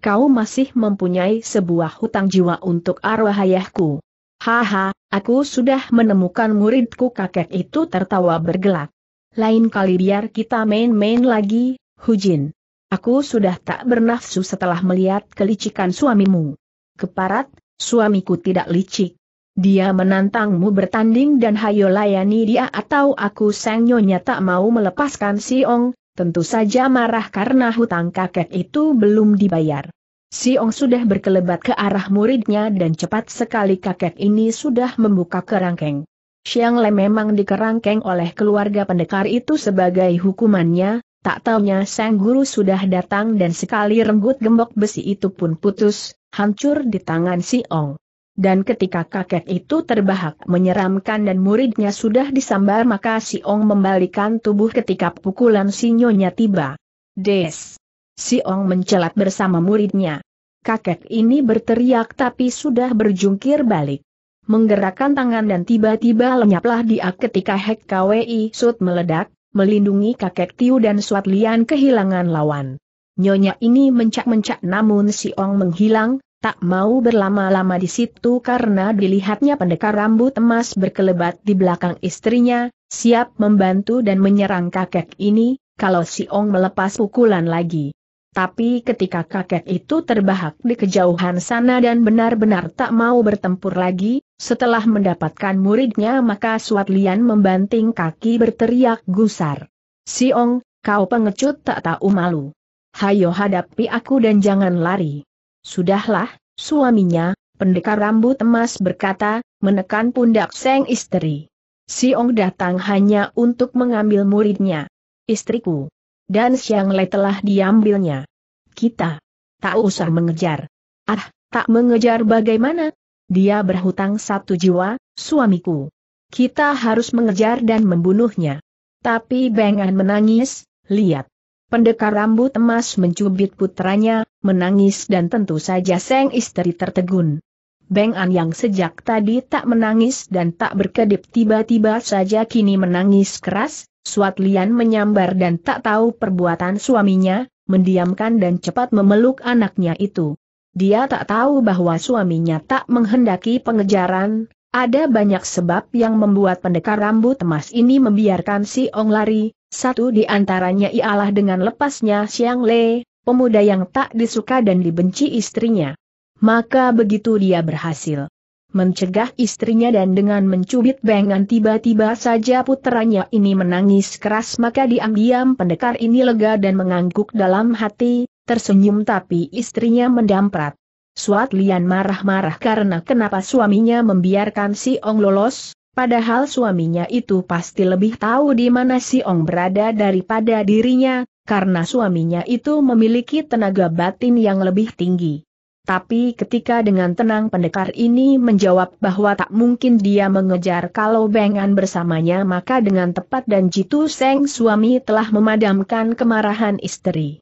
Kau masih mempunyai sebuah hutang jiwa untuk arwah ayahku. Haha, aku sudah menemukan muridku kakek itu tertawa bergelak. Lain kali biar kita main-main lagi, Hujin. Aku sudah tak bernafsu setelah melihat kelicikan suamimu. Keparat, suamiku tidak licik. Dia menantangmu bertanding dan hayo layani dia atau aku sang nyonya tak mau melepaskan si Ong, tentu saja marah karena hutang kakek itu belum dibayar. Si Ong sudah berkelebat ke arah muridnya dan cepat sekali kakek ini sudah membuka kerangkeng. Siang Le memang dikerangkeng oleh keluarga pendekar itu sebagai hukumannya, Tak taunya sang guru sudah datang dan sekali renggut gembok besi itu pun putus, hancur di tangan si Ong. Dan ketika kakek itu terbahak menyeramkan dan muridnya sudah disambar maka si Ong membalikan tubuh ketika pukulan si Nyonya tiba. Des! Si Ong mencelat bersama muridnya. Kakek ini berteriak tapi sudah berjungkir balik. Menggerakkan tangan dan tiba-tiba lenyaplah dia ketika Hek KWI Sud meledak, melindungi kakek Tiu dan Suat Lian kehilangan lawan. Nyonya ini mencak-mencak namun si Ong menghilang, tak mau berlama-lama di situ karena dilihatnya pendekar rambut emas berkelebat di belakang istrinya, siap membantu dan menyerang kakek ini, kalau si Ong melepas pukulan lagi. Tapi ketika kakek itu terbahak di kejauhan sana dan benar-benar tak mau bertempur lagi, setelah mendapatkan muridnya maka Suat Lian membanting kaki berteriak gusar. Siong, kau pengecut tak tahu malu. Hayo hadapi aku dan jangan lari. Sudahlah, suaminya, pendekar rambut emas berkata, menekan pundak seng istri. Siong datang hanya untuk mengambil muridnya. Istriku. Dan Siang Le telah diambilnya. Kita. Tak usah mengejar. Ah, tak mengejar bagaimana? dia berhutang satu jiwa, suamiku. Kita harus mengejar dan membunuhnya. Tapi Bengan menangis, lihat. Pendekar rambut emas mencubit putranya, menangis dan tentu saja seng istri tertegun. Beng An yang sejak tadi tak menangis dan tak berkedip tiba-tiba saja kini menangis keras, Suat Lian menyambar dan tak tahu perbuatan suaminya, mendiamkan dan cepat memeluk anaknya itu. Dia tak tahu bahwa suaminya tak menghendaki pengejaran, ada banyak sebab yang membuat pendekar rambut emas ini membiarkan si Ong lari, satu di antaranya ialah dengan lepasnya Siang Le, pemuda yang tak disuka dan dibenci istrinya. Maka begitu dia berhasil mencegah istrinya dan dengan mencubit bengan tiba-tiba saja puteranya ini menangis keras maka diam-diam pendekar ini lega dan mengangguk dalam hati, tersenyum tapi istrinya mendamprat. Suat Lian marah-marah karena kenapa suaminya membiarkan si Ong lolos, padahal suaminya itu pasti lebih tahu di mana si Ong berada daripada dirinya, karena suaminya itu memiliki tenaga batin yang lebih tinggi. Tapi ketika dengan tenang pendekar ini menjawab bahwa tak mungkin dia mengejar kalau Bengan bersamanya maka dengan tepat dan jitu Seng suami telah memadamkan kemarahan istri.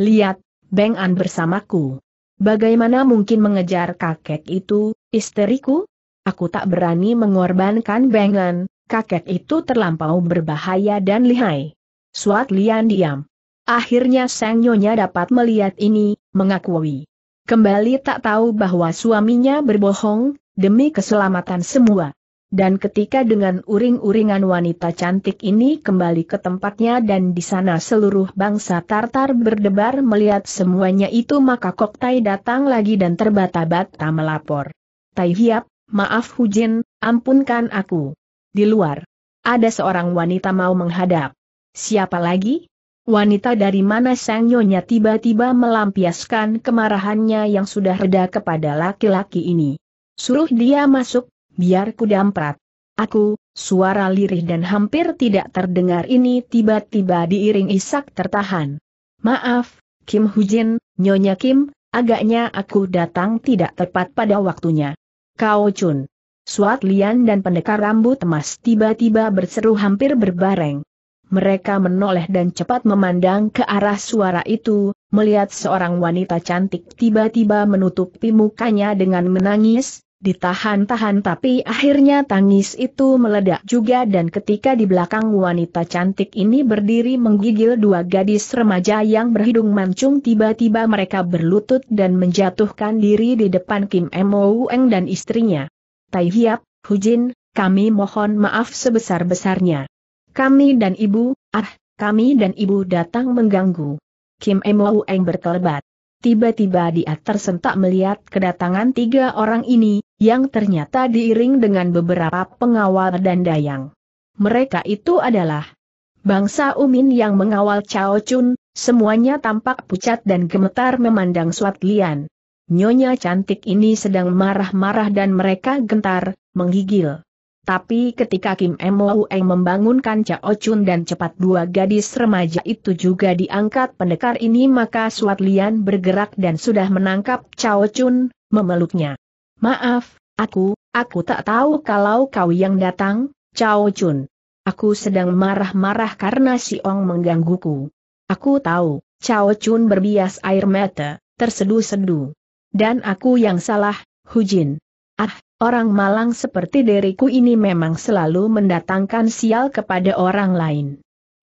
Lihat, Beng An bersamaku. Bagaimana mungkin mengejar kakek itu, isteriku? Aku tak berani mengorbankan Beng An, kakek itu terlampau berbahaya dan lihai. Suat Lian diam. Akhirnya Sang Nyonya dapat melihat ini, mengakui. Kembali tak tahu bahwa suaminya berbohong, demi keselamatan semua. Dan ketika dengan uring-uringan wanita cantik ini kembali ke tempatnya dan di sana seluruh bangsa Tartar berdebar melihat semuanya itu maka Koktai datang lagi dan terbata-bata melapor. Tai Hiap, maaf Hujin, ampunkan aku. Di luar, ada seorang wanita mau menghadap. Siapa lagi? Wanita dari mana sang nyonya tiba-tiba melampiaskan kemarahannya yang sudah reda kepada laki-laki ini. Suruh dia masuk, biar ku damprat. Aku, suara lirih dan hampir tidak terdengar ini tiba-tiba diiring isak tertahan. Maaf, Kim Hujin, Nyonya Kim, agaknya aku datang tidak tepat pada waktunya. Kau Chun. Suat Lian dan pendekar rambut emas tiba-tiba berseru hampir berbareng. Mereka menoleh dan cepat memandang ke arah suara itu, melihat seorang wanita cantik tiba-tiba menutupi mukanya dengan menangis, Ditahan-tahan tapi akhirnya tangis itu meledak juga dan ketika di belakang wanita cantik ini berdiri menggigil dua gadis remaja yang berhidung mancung tiba-tiba mereka berlutut dan menjatuhkan diri di depan Kim Mo Eng dan istrinya. Tai Hiap, Jin, kami mohon maaf sebesar-besarnya. Kami dan ibu, ah, kami dan ibu datang mengganggu. Kim Mo Eng berkelebat tiba-tiba dia tersentak melihat kedatangan tiga orang ini, yang ternyata diiring dengan beberapa pengawal dan dayang. Mereka itu adalah bangsa Umin yang mengawal Cao Chun, semuanya tampak pucat dan gemetar memandang Suat Lian. Nyonya cantik ini sedang marah-marah dan mereka gentar, menggigil. Tapi ketika Kim Mo Eng membangunkan Cao Chun dan cepat dua gadis remaja itu juga diangkat pendekar ini maka Suat Lian bergerak dan sudah menangkap Cao Chun, memeluknya. Maaf, aku, aku tak tahu kalau kau yang datang, Cao Chun. Aku sedang marah-marah karena si Ong menggangguku. Aku tahu, Cao Chun berbias air mata, terseduh-seduh. Dan aku yang salah, Hujin. Ah, Orang malang seperti diriku ini memang selalu mendatangkan sial kepada orang lain.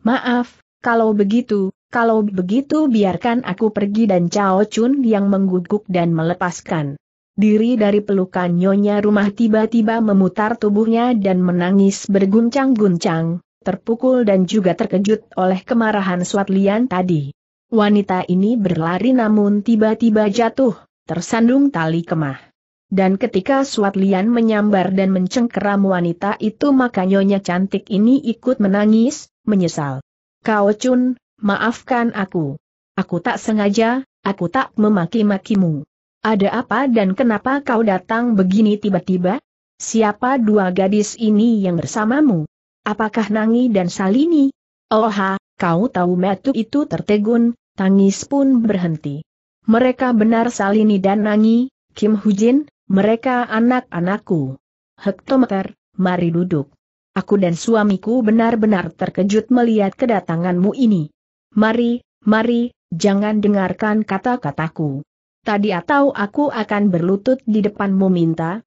Maaf, kalau begitu, kalau begitu biarkan aku pergi dan Cao Chun yang mengguguk dan melepaskan. Diri dari pelukan nyonya rumah tiba-tiba memutar tubuhnya dan menangis berguncang-guncang, terpukul dan juga terkejut oleh kemarahan Suat Lian tadi. Wanita ini berlari namun tiba-tiba jatuh, tersandung tali kemah. Dan ketika Suat Lian menyambar dan mencengkeram wanita itu maka nyonya cantik ini ikut menangis, menyesal. Kau Chun, maafkan aku. Aku tak sengaja, aku tak memaki-makimu. Ada apa dan kenapa kau datang begini tiba-tiba? Siapa dua gadis ini yang bersamamu? Apakah Nangi dan Salini? Oh ha, kau tahu metu itu tertegun, tangis pun berhenti. Mereka benar Salini dan Nangi, Kim Hujin, mereka anak-anakku. Hektometer, mari duduk. Aku dan suamiku benar-benar terkejut melihat kedatanganmu ini. Mari, mari, jangan dengarkan kata-kataku. Tadi atau aku akan berlutut di depanmu minta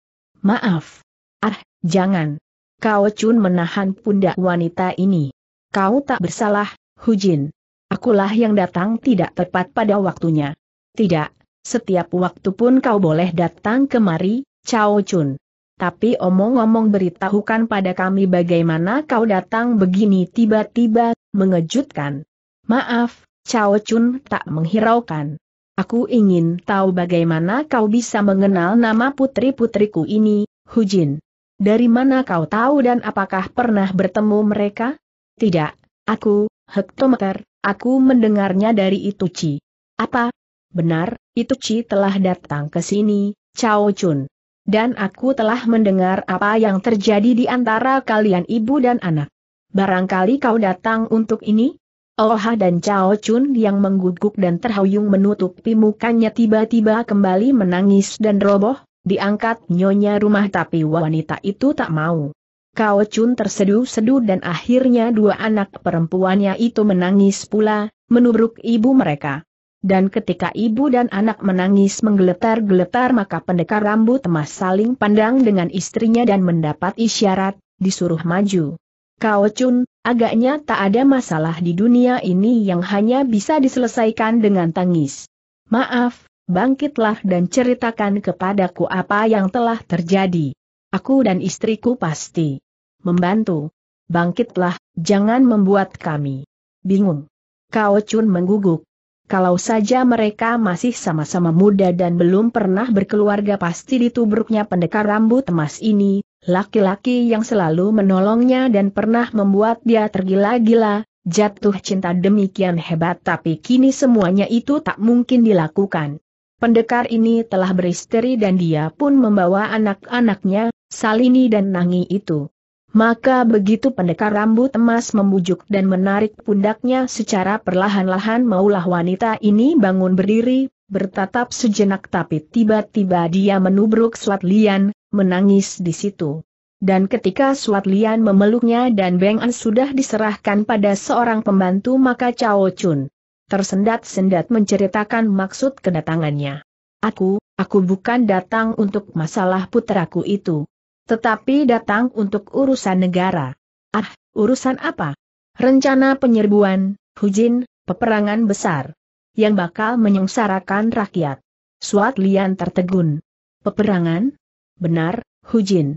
maaf. Ah, jangan. Kau cun menahan pundak wanita ini. Kau tak bersalah, Hujin. Akulah yang datang tidak tepat pada waktunya. Tidak, setiap waktu pun kau boleh datang kemari, Cao Chun. Tapi omong-omong beritahukan pada kami bagaimana kau datang begini tiba-tiba, mengejutkan. Maaf, Cao Chun tak menghiraukan. Aku ingin tahu bagaimana kau bisa mengenal nama putri-putriku ini, Hujin. Dari mana kau tahu dan apakah pernah bertemu mereka? Tidak, aku, hektometer, aku mendengarnya dari Ituci. Apa, benar, itu Ci telah datang ke sini, Cao Chun. Dan aku telah mendengar apa yang terjadi di antara kalian ibu dan anak. Barangkali kau datang untuk ini? Oha dan Cao Chun yang mengguguk dan terhuyung menutupi mukanya tiba-tiba kembali menangis dan roboh, diangkat nyonya rumah tapi wanita itu tak mau. Cao Chun terseduh-seduh dan akhirnya dua anak perempuannya itu menangis pula, menubruk ibu mereka dan ketika ibu dan anak menangis menggeletar-geletar maka pendekar rambut emas saling pandang dengan istrinya dan mendapat isyarat, disuruh maju. Kau Chun, agaknya tak ada masalah di dunia ini yang hanya bisa diselesaikan dengan tangis. Maaf, bangkitlah dan ceritakan kepadaku apa yang telah terjadi. Aku dan istriku pasti membantu. Bangkitlah, jangan membuat kami bingung. Kau Chun mengguguk. Kalau saja mereka masih sama-sama muda dan belum pernah berkeluarga pasti ditubruknya pendekar rambut emas ini, laki-laki yang selalu menolongnya dan pernah membuat dia tergila-gila, jatuh cinta demikian hebat tapi kini semuanya itu tak mungkin dilakukan. Pendekar ini telah beristeri dan dia pun membawa anak-anaknya, Salini dan Nangi itu. Maka begitu pendekar rambut emas membujuk dan menarik pundaknya secara perlahan-lahan maulah wanita ini bangun berdiri, bertatap sejenak tapi tiba-tiba dia menubruk Suat Lian, menangis di situ. Dan ketika Suat Lian memeluknya dan Beng An sudah diserahkan pada seorang pembantu maka Cao Chun tersendat-sendat menceritakan maksud kedatangannya. Aku, aku bukan datang untuk masalah putraku itu. Tetapi datang untuk urusan negara. Ah, urusan apa? Rencana penyerbuan, hujin, peperangan besar. Yang bakal menyengsarakan rakyat. Suat Lian tertegun. Peperangan? Benar, hujin.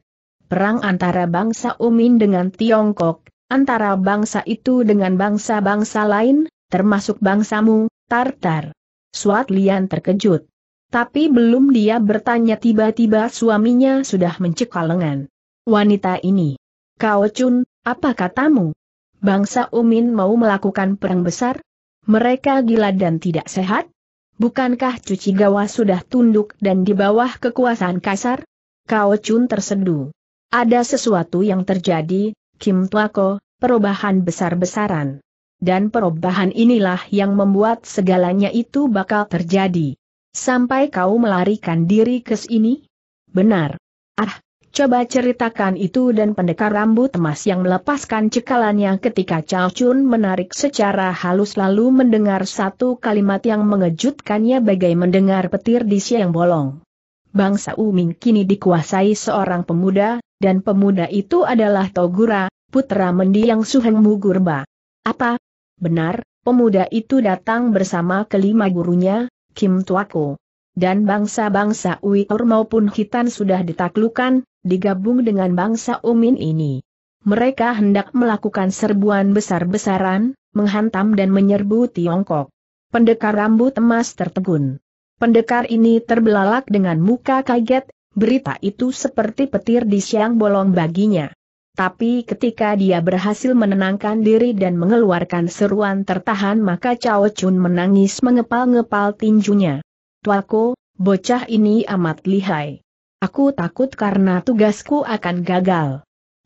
Perang antara bangsa Umin dengan Tiongkok, antara bangsa itu dengan bangsa-bangsa lain, termasuk bangsamu, Tartar. Suat Lian terkejut. Tapi belum dia bertanya tiba-tiba suaminya sudah mencekal lengan. Wanita ini. Kau Chun, apa katamu? Bangsa Umin mau melakukan perang besar? Mereka gila dan tidak sehat? Bukankah cuci gawa sudah tunduk dan di bawah kekuasaan kasar? Kau Chun terseduh. Ada sesuatu yang terjadi, Kim Tuako, perubahan besar-besaran. Dan perubahan inilah yang membuat segalanya itu bakal terjadi. Sampai kau melarikan diri ke sini? Benar. Ah, coba ceritakan itu dan pendekar rambut emas yang melepaskan cekalannya ketika Chao Chun menarik secara halus lalu mendengar satu kalimat yang mengejutkannya bagai mendengar petir di siang bolong. Bangsa Uming kini dikuasai seorang pemuda, dan pemuda itu adalah Togura, putra mendiang Suheng Mugurba. Apa? Benar, pemuda itu datang bersama kelima gurunya, Kim Tuaku Dan bangsa-bangsa Uyur maupun Hitan sudah ditaklukan, digabung dengan bangsa Umin ini. Mereka hendak melakukan serbuan besar-besaran, menghantam dan menyerbu Tiongkok. Pendekar rambut emas tertegun. Pendekar ini terbelalak dengan muka kaget, berita itu seperti petir di siang bolong baginya. Tapi ketika dia berhasil menenangkan diri dan mengeluarkan seruan tertahan maka Cao Chun menangis mengepal-ngepal tinjunya. Tuaku, bocah ini amat lihai. Aku takut karena tugasku akan gagal.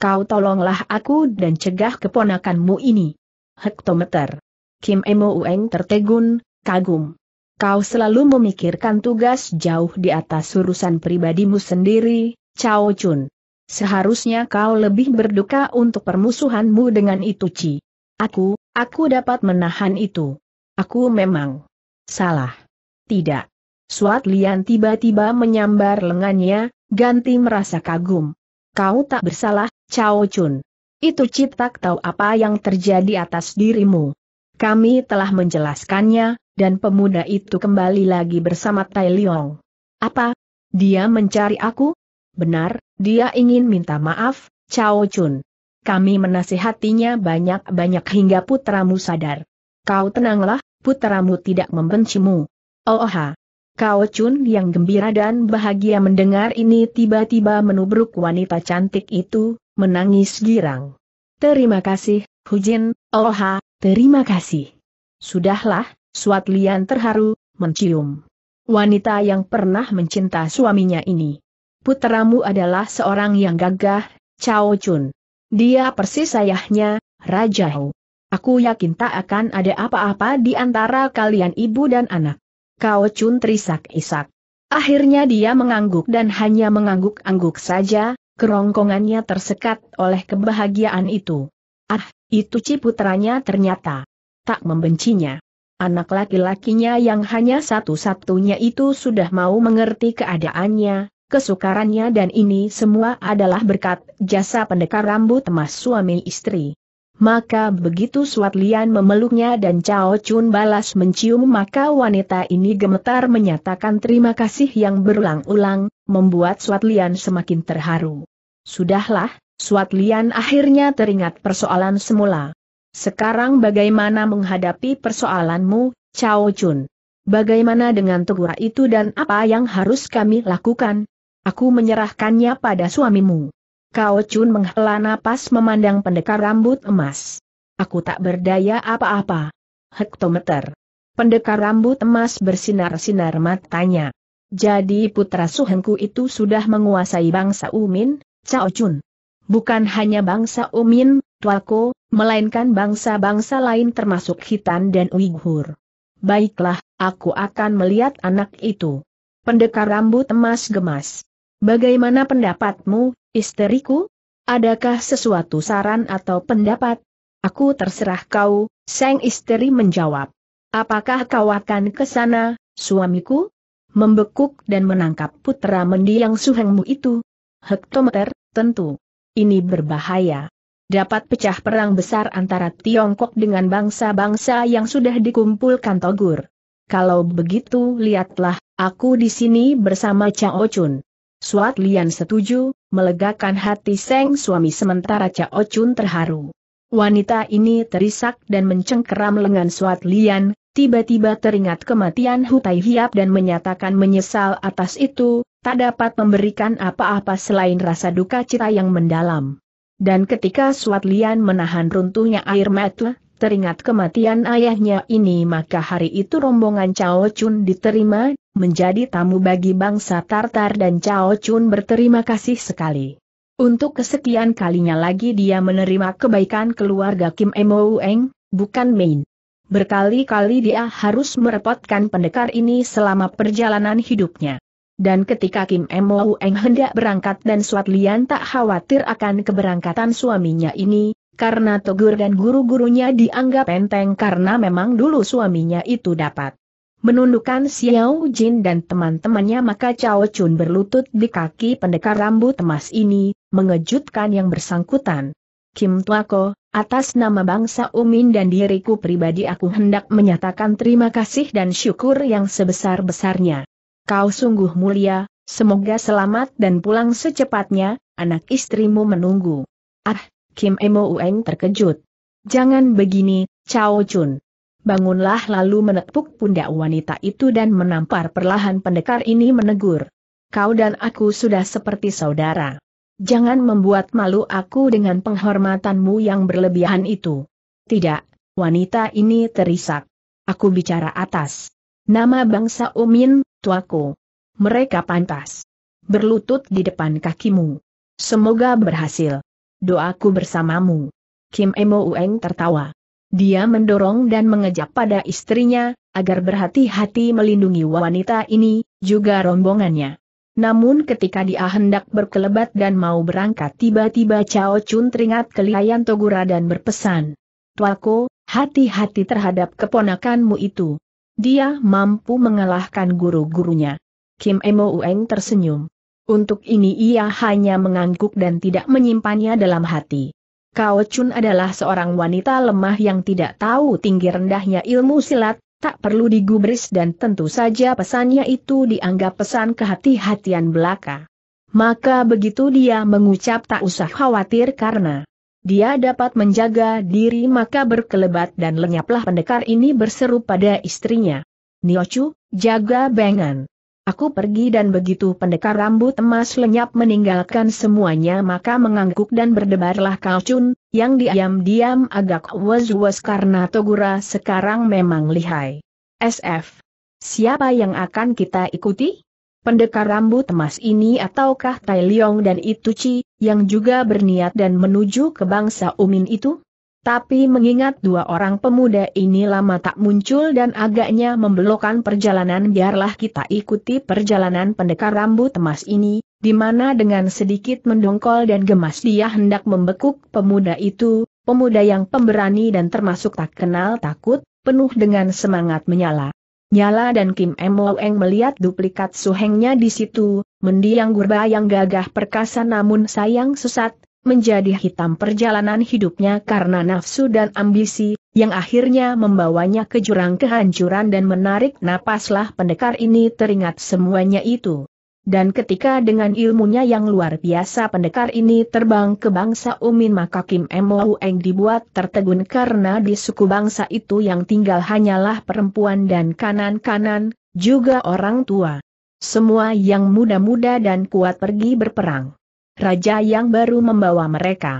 Kau tolonglah aku dan cegah keponakanmu ini. Hektometer. Kim Emo Ueng tertegun, kagum. Kau selalu memikirkan tugas jauh di atas urusan pribadimu sendiri, Cao Chun. Seharusnya kau lebih berduka untuk permusuhanmu dengan itu Ci. Aku, aku dapat menahan itu. Aku memang salah. Tidak. Suat Lian tiba-tiba menyambar lengannya, ganti merasa kagum. Kau tak bersalah, Cao Chun. Itu Ci tak tahu apa yang terjadi atas dirimu. Kami telah menjelaskannya, dan pemuda itu kembali lagi bersama Tai Leong. Apa? Dia mencari aku? Benar, dia ingin minta maaf, Cao Chun. Kami menasihatinya banyak-banyak hingga putramu sadar. Kau tenanglah, putramu tidak membencimu. Oh ha. Cao Chun yang gembira dan bahagia mendengar ini tiba-tiba menubruk wanita cantik itu, menangis girang. Terima kasih, Hujin, oh ha, terima kasih. Sudahlah, Suatlian terharu, mencium. Wanita yang pernah mencinta suaminya ini puteramu adalah seorang yang gagah, Cao Chun. Dia persis ayahnya, Raja Hou. Aku yakin tak akan ada apa-apa di antara kalian ibu dan anak. Kao Chun terisak-isak. Akhirnya dia mengangguk dan hanya mengangguk-angguk saja, kerongkongannya tersekat oleh kebahagiaan itu. Ah, itu ciputranya ternyata tak membencinya. Anak laki-lakinya yang hanya satu-satunya itu sudah mau mengerti keadaannya, kesukarannya dan ini semua adalah berkat jasa pendekar rambut emas suami istri. Maka begitu Suat Lian memeluknya dan Cao Chun balas mencium maka wanita ini gemetar menyatakan terima kasih yang berulang-ulang, membuat Suat Lian semakin terharu. Sudahlah, Suat Lian akhirnya teringat persoalan semula. Sekarang bagaimana menghadapi persoalanmu, Cao Chun? Bagaimana dengan Tegura itu dan apa yang harus kami lakukan? Aku menyerahkannya pada suamimu. Kao Chun menghela napas memandang pendekar rambut emas. Aku tak berdaya apa-apa. Hektometer. Pendekar rambut emas bersinar-sinar matanya. Jadi putra suhengku itu sudah menguasai bangsa Umin, Cao Chun. Bukan hanya bangsa Umin, Tuako, melainkan bangsa-bangsa lain termasuk Hitan dan Uighur. Baiklah, aku akan melihat anak itu. Pendekar rambut emas gemas. Bagaimana pendapatmu, istriku? Adakah sesuatu saran atau pendapat? Aku terserah kau, sang istri menjawab. Apakah kau akan ke sana, suamiku? Membekuk dan menangkap putra mendiang suhengmu itu? Hektometer, tentu. Ini berbahaya. Dapat pecah perang besar antara Tiongkok dengan bangsa-bangsa yang sudah dikumpulkan Togur. Kalau begitu lihatlah, aku di sini bersama Chao Chun. Suat Lian setuju, melegakan hati Seng suami sementara Cao Chun terharu. Wanita ini terisak dan mencengkeram lengan Suat Lian, tiba-tiba teringat kematian Hutai Hiap dan menyatakan menyesal atas itu, tak dapat memberikan apa-apa selain rasa duka cita yang mendalam. Dan ketika Suat Lian menahan runtuhnya air mata, Teringat kematian ayahnya ini maka hari itu rombongan Cao Chun diterima, menjadi tamu bagi bangsa Tartar dan Cao Chun berterima kasih sekali. Untuk kesekian kalinya lagi dia menerima kebaikan keluarga Kim Emo Eng, bukan main. Berkali-kali dia harus merepotkan pendekar ini selama perjalanan hidupnya. Dan ketika Kim Emo Eng hendak berangkat dan Suat Lian tak khawatir akan keberangkatan suaminya ini, karena Togur dan guru-gurunya dianggap enteng karena memang dulu suaminya itu dapat menundukkan Xiao Jin dan teman-temannya maka Cao Chun berlutut di kaki pendekar rambut emas ini, mengejutkan yang bersangkutan. Kim Tuako, atas nama bangsa Umin dan diriku pribadi aku hendak menyatakan terima kasih dan syukur yang sebesar-besarnya. Kau sungguh mulia, semoga selamat dan pulang secepatnya, anak istrimu menunggu. Ah, Kim Emo Ueng terkejut. Jangan begini, Cao Chun. Bangunlah lalu menepuk pundak wanita itu dan menampar perlahan pendekar ini menegur. Kau dan aku sudah seperti saudara. Jangan membuat malu aku dengan penghormatanmu yang berlebihan itu. Tidak, wanita ini terisak. Aku bicara atas. Nama bangsa Umin, tuaku. Mereka pantas. Berlutut di depan kakimu. Semoga berhasil doaku bersamamu. Kim Emo Ueng tertawa. Dia mendorong dan mengejak pada istrinya, agar berhati-hati melindungi wanita ini, juga rombongannya. Namun ketika dia hendak berkelebat dan mau berangkat tiba-tiba Chao Chun teringat kelihayan Togura dan berpesan. Tuako, hati-hati terhadap keponakanmu itu. Dia mampu mengalahkan guru-gurunya. Kim Emo Ueng tersenyum. Untuk ini ia hanya mengangguk dan tidak menyimpannya dalam hati. Kao Chun adalah seorang wanita lemah yang tidak tahu tinggi rendahnya ilmu silat, tak perlu digubris dan tentu saja pesannya itu dianggap pesan kehati-hatian belaka. Maka begitu dia mengucap tak usah khawatir karena dia dapat menjaga diri maka berkelebat dan lenyaplah pendekar ini berseru pada istrinya. Niochu, jaga bengan. Aku pergi dan begitu pendekar rambut emas lenyap meninggalkan semuanya maka mengangguk dan berdebarlah Kalcun, yang diam-diam agak was-was karena Togura sekarang memang lihai. SF. Siapa yang akan kita ikuti? Pendekar rambut emas ini ataukah Tai Leong dan Itu Chi yang juga berniat dan menuju ke bangsa Umin itu? Tapi mengingat dua orang pemuda ini lama tak muncul dan agaknya membelokkan perjalanan biarlah kita ikuti perjalanan pendekar rambut emas ini, di mana dengan sedikit mendongkol dan gemas dia hendak membekuk pemuda itu, pemuda yang pemberani dan termasuk tak kenal takut, penuh dengan semangat menyala. Nyala dan Kim Eng melihat duplikat suhengnya di situ, mendiang gurba yang gagah perkasa namun sayang sesat, menjadi hitam perjalanan hidupnya karena nafsu dan ambisi, yang akhirnya membawanya ke jurang kehancuran dan menarik napaslah pendekar ini teringat semuanya itu. Dan ketika dengan ilmunya yang luar biasa pendekar ini terbang ke bangsa Umin maka Kim Eng dibuat tertegun karena di suku bangsa itu yang tinggal hanyalah perempuan dan kanan-kanan, juga orang tua. Semua yang muda-muda dan kuat pergi berperang raja yang baru membawa mereka.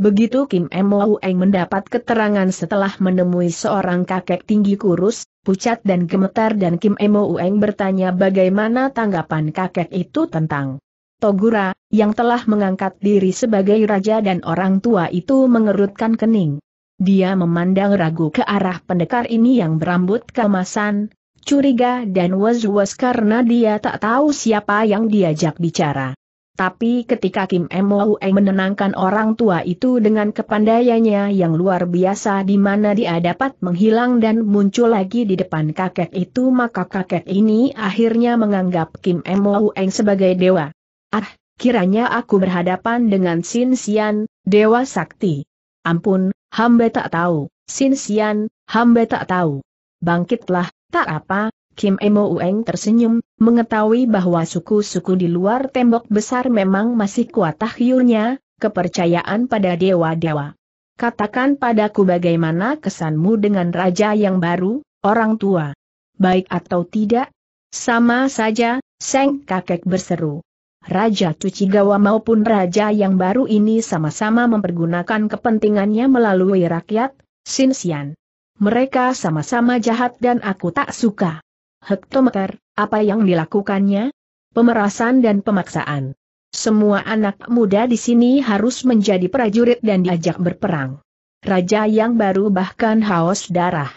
Begitu Kim Mo Eng mendapat keterangan setelah menemui seorang kakek tinggi kurus, pucat dan gemetar dan Kim Mo Eng bertanya bagaimana tanggapan kakek itu tentang Togura, yang telah mengangkat diri sebagai raja dan orang tua itu mengerutkan kening. Dia memandang ragu ke arah pendekar ini yang berambut kemasan, curiga dan was-was karena dia tak tahu siapa yang diajak bicara. Tapi ketika Kim Moe menenangkan orang tua itu dengan kepandaiannya yang luar biasa di mana dia dapat menghilang dan muncul lagi di depan kakek itu maka kakek ini akhirnya menganggap Kim Moe sebagai dewa. Ah, kiranya aku berhadapan dengan Sin Sian, dewa sakti. Ampun, hamba tak tahu, Sin Sian, hamba tak tahu. Bangkitlah, tak apa, Kim Emo Ueng tersenyum, mengetahui bahwa suku-suku di luar tembok besar memang masih kuat tahyulnya, kepercayaan pada dewa-dewa. Katakan padaku bagaimana kesanmu dengan raja yang baru, orang tua. Baik atau tidak? Sama saja, Seng kakek berseru. Raja Cucigawa maupun raja yang baru ini sama-sama mempergunakan kepentingannya melalui rakyat, Sinsian. Mereka sama-sama jahat dan aku tak suka hektometer, apa yang dilakukannya? Pemerasan dan pemaksaan. Semua anak muda di sini harus menjadi prajurit dan diajak berperang. Raja yang baru bahkan haus darah.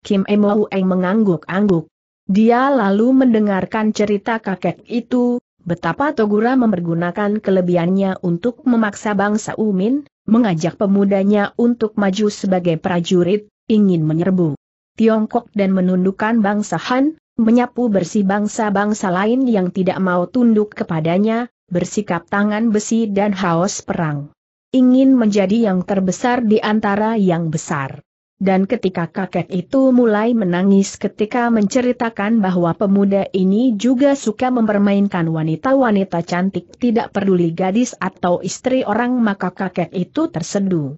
Kim Emo Eng mengangguk-angguk. Dia lalu mendengarkan cerita kakek itu, betapa Togura mempergunakan kelebihannya untuk memaksa bangsa Umin, mengajak pemudanya untuk maju sebagai prajurit, ingin menyerbu Tiongkok dan menundukkan bangsa Han, menyapu bersih bangsa-bangsa lain yang tidak mau tunduk kepadanya, bersikap tangan besi dan haus perang. Ingin menjadi yang terbesar di antara yang besar. Dan ketika kakek itu mulai menangis ketika menceritakan bahwa pemuda ini juga suka mempermainkan wanita-wanita cantik tidak peduli gadis atau istri orang maka kakek itu terseduh.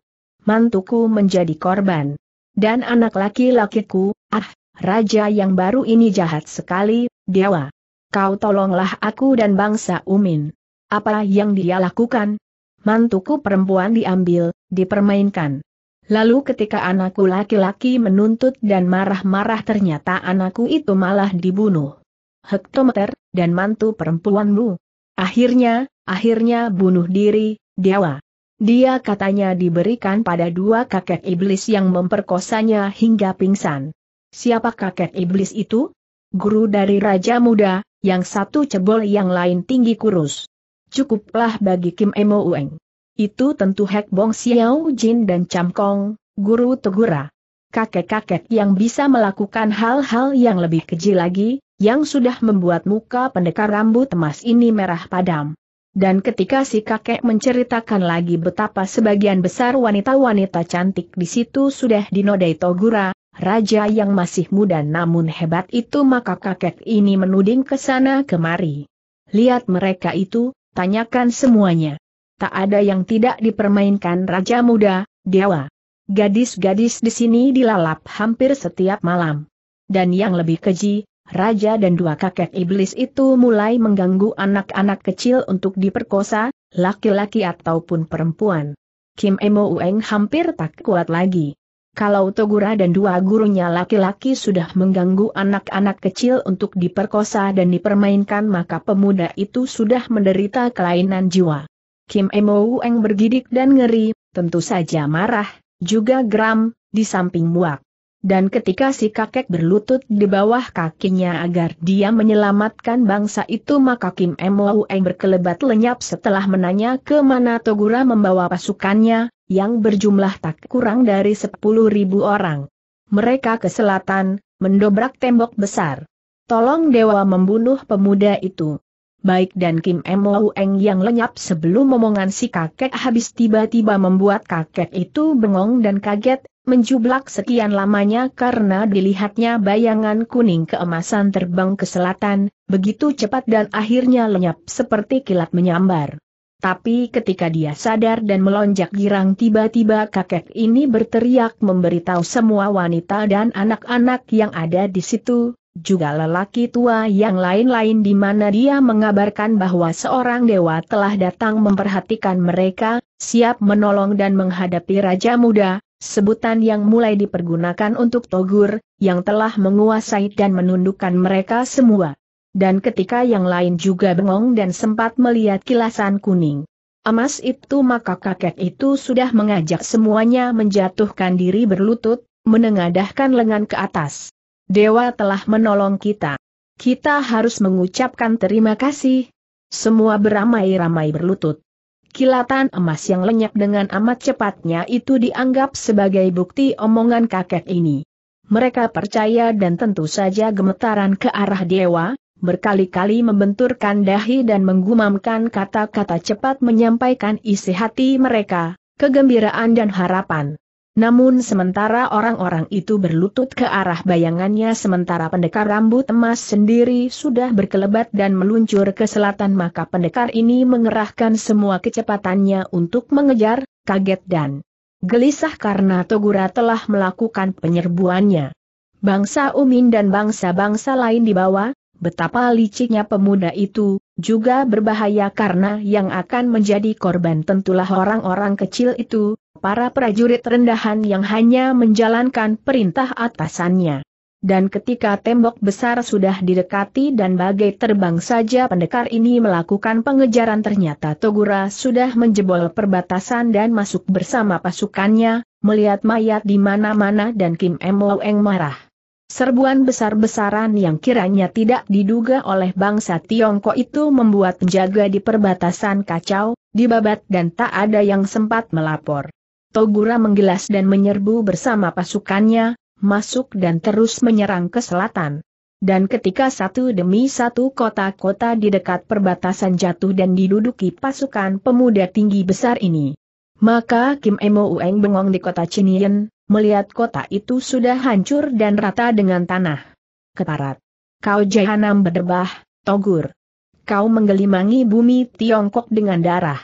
Mantuku menjadi korban. Dan anak laki-lakiku, ah, Raja yang baru ini jahat sekali, Dewa. Kau tolonglah aku dan bangsa Umin. Apa yang dia lakukan? Mantuku perempuan diambil, dipermainkan. Lalu ketika anakku laki-laki menuntut dan marah-marah ternyata anakku itu malah dibunuh. Hektometer, dan mantu perempuanmu. Akhirnya, akhirnya bunuh diri, Dewa. Dia katanya diberikan pada dua kakek iblis yang memperkosanya hingga pingsan. Siapa kakek iblis itu? Guru dari Raja Muda, yang satu cebol yang lain tinggi kurus. Cukuplah bagi Kim Emo Ueng. Itu tentu Hek Bong Xiao Jin dan Cham Kong, Guru Tegura. Kakek-kakek yang bisa melakukan hal-hal yang lebih keji lagi, yang sudah membuat muka pendekar rambut emas ini merah padam. Dan ketika si kakek menceritakan lagi betapa sebagian besar wanita-wanita cantik di situ sudah dinodai Togura, raja yang masih muda namun hebat itu maka kakek ini menuding ke sana kemari. Lihat mereka itu, tanyakan semuanya. Tak ada yang tidak dipermainkan raja muda, dewa. Gadis-gadis di sini dilalap hampir setiap malam. Dan yang lebih keji, raja dan dua kakek iblis itu mulai mengganggu anak-anak kecil untuk diperkosa, laki-laki ataupun perempuan. Kim Emo Ueng hampir tak kuat lagi kalau Togura dan dua gurunya laki-laki sudah mengganggu anak-anak kecil untuk diperkosa dan dipermainkan maka pemuda itu sudah menderita kelainan jiwa. Kim Emo Eng bergidik dan ngeri, tentu saja marah, juga geram, di samping muak. Dan ketika si kakek berlutut di bawah kakinya agar dia menyelamatkan bangsa itu maka Kim Eng berkelebat lenyap setelah menanya ke mana Togura membawa pasukannya, yang berjumlah tak kurang dari 10.000 orang. Mereka ke selatan, mendobrak tembok besar. Tolong dewa membunuh pemuda itu. Baik dan Kim Mo Eng yang lenyap sebelum omongan si kakek habis tiba-tiba membuat kakek itu bengong dan kaget, menjublak sekian lamanya karena dilihatnya bayangan kuning keemasan terbang ke selatan, begitu cepat dan akhirnya lenyap seperti kilat menyambar. Tapi ketika dia sadar dan melonjak girang tiba-tiba kakek ini berteriak memberitahu semua wanita dan anak-anak yang ada di situ, juga lelaki tua yang lain-lain di mana dia mengabarkan bahwa seorang dewa telah datang memperhatikan mereka, siap menolong dan menghadapi raja muda, sebutan yang mulai dipergunakan untuk Togur, yang telah menguasai dan menundukkan mereka semua dan ketika yang lain juga bengong dan sempat melihat kilasan kuning. Emas itu maka kakek itu sudah mengajak semuanya menjatuhkan diri berlutut, menengadahkan lengan ke atas. Dewa telah menolong kita. Kita harus mengucapkan terima kasih. Semua beramai-ramai berlutut. Kilatan emas yang lenyap dengan amat cepatnya itu dianggap sebagai bukti omongan kakek ini. Mereka percaya dan tentu saja gemetaran ke arah dewa, berkali-kali membenturkan dahi dan menggumamkan kata-kata cepat menyampaikan isi hati mereka, kegembiraan dan harapan. Namun sementara orang-orang itu berlutut ke arah bayangannya sementara pendekar rambut emas sendiri sudah berkelebat dan meluncur ke selatan maka pendekar ini mengerahkan semua kecepatannya untuk mengejar, kaget dan gelisah karena Togura telah melakukan penyerbuannya. Bangsa Umin dan bangsa-bangsa lain di bawah, Betapa liciknya pemuda itu, juga berbahaya karena yang akan menjadi korban tentulah orang-orang kecil itu, para prajurit rendahan yang hanya menjalankan perintah atasannya. Dan ketika tembok besar sudah didekati dan bagai terbang saja pendekar ini melakukan pengejaran ternyata Togura sudah menjebol perbatasan dan masuk bersama pasukannya, melihat mayat di mana-mana dan Kim Eng marah. Serbuan besar-besaran yang kiranya tidak diduga oleh bangsa Tiongkok itu membuat penjaga di perbatasan kacau, dibabat dan tak ada yang sempat melapor. Togura menggelas dan menyerbu bersama pasukannya, masuk dan terus menyerang ke selatan. Dan ketika satu demi satu kota-kota di dekat perbatasan jatuh dan diduduki pasukan pemuda tinggi besar ini. Maka Kim Emo Ueng bengong di kota Chinian, melihat kota itu sudah hancur dan rata dengan tanah. Keparat. Kau jahanam berdebah, Togur. Kau menggelimangi bumi Tiongkok dengan darah.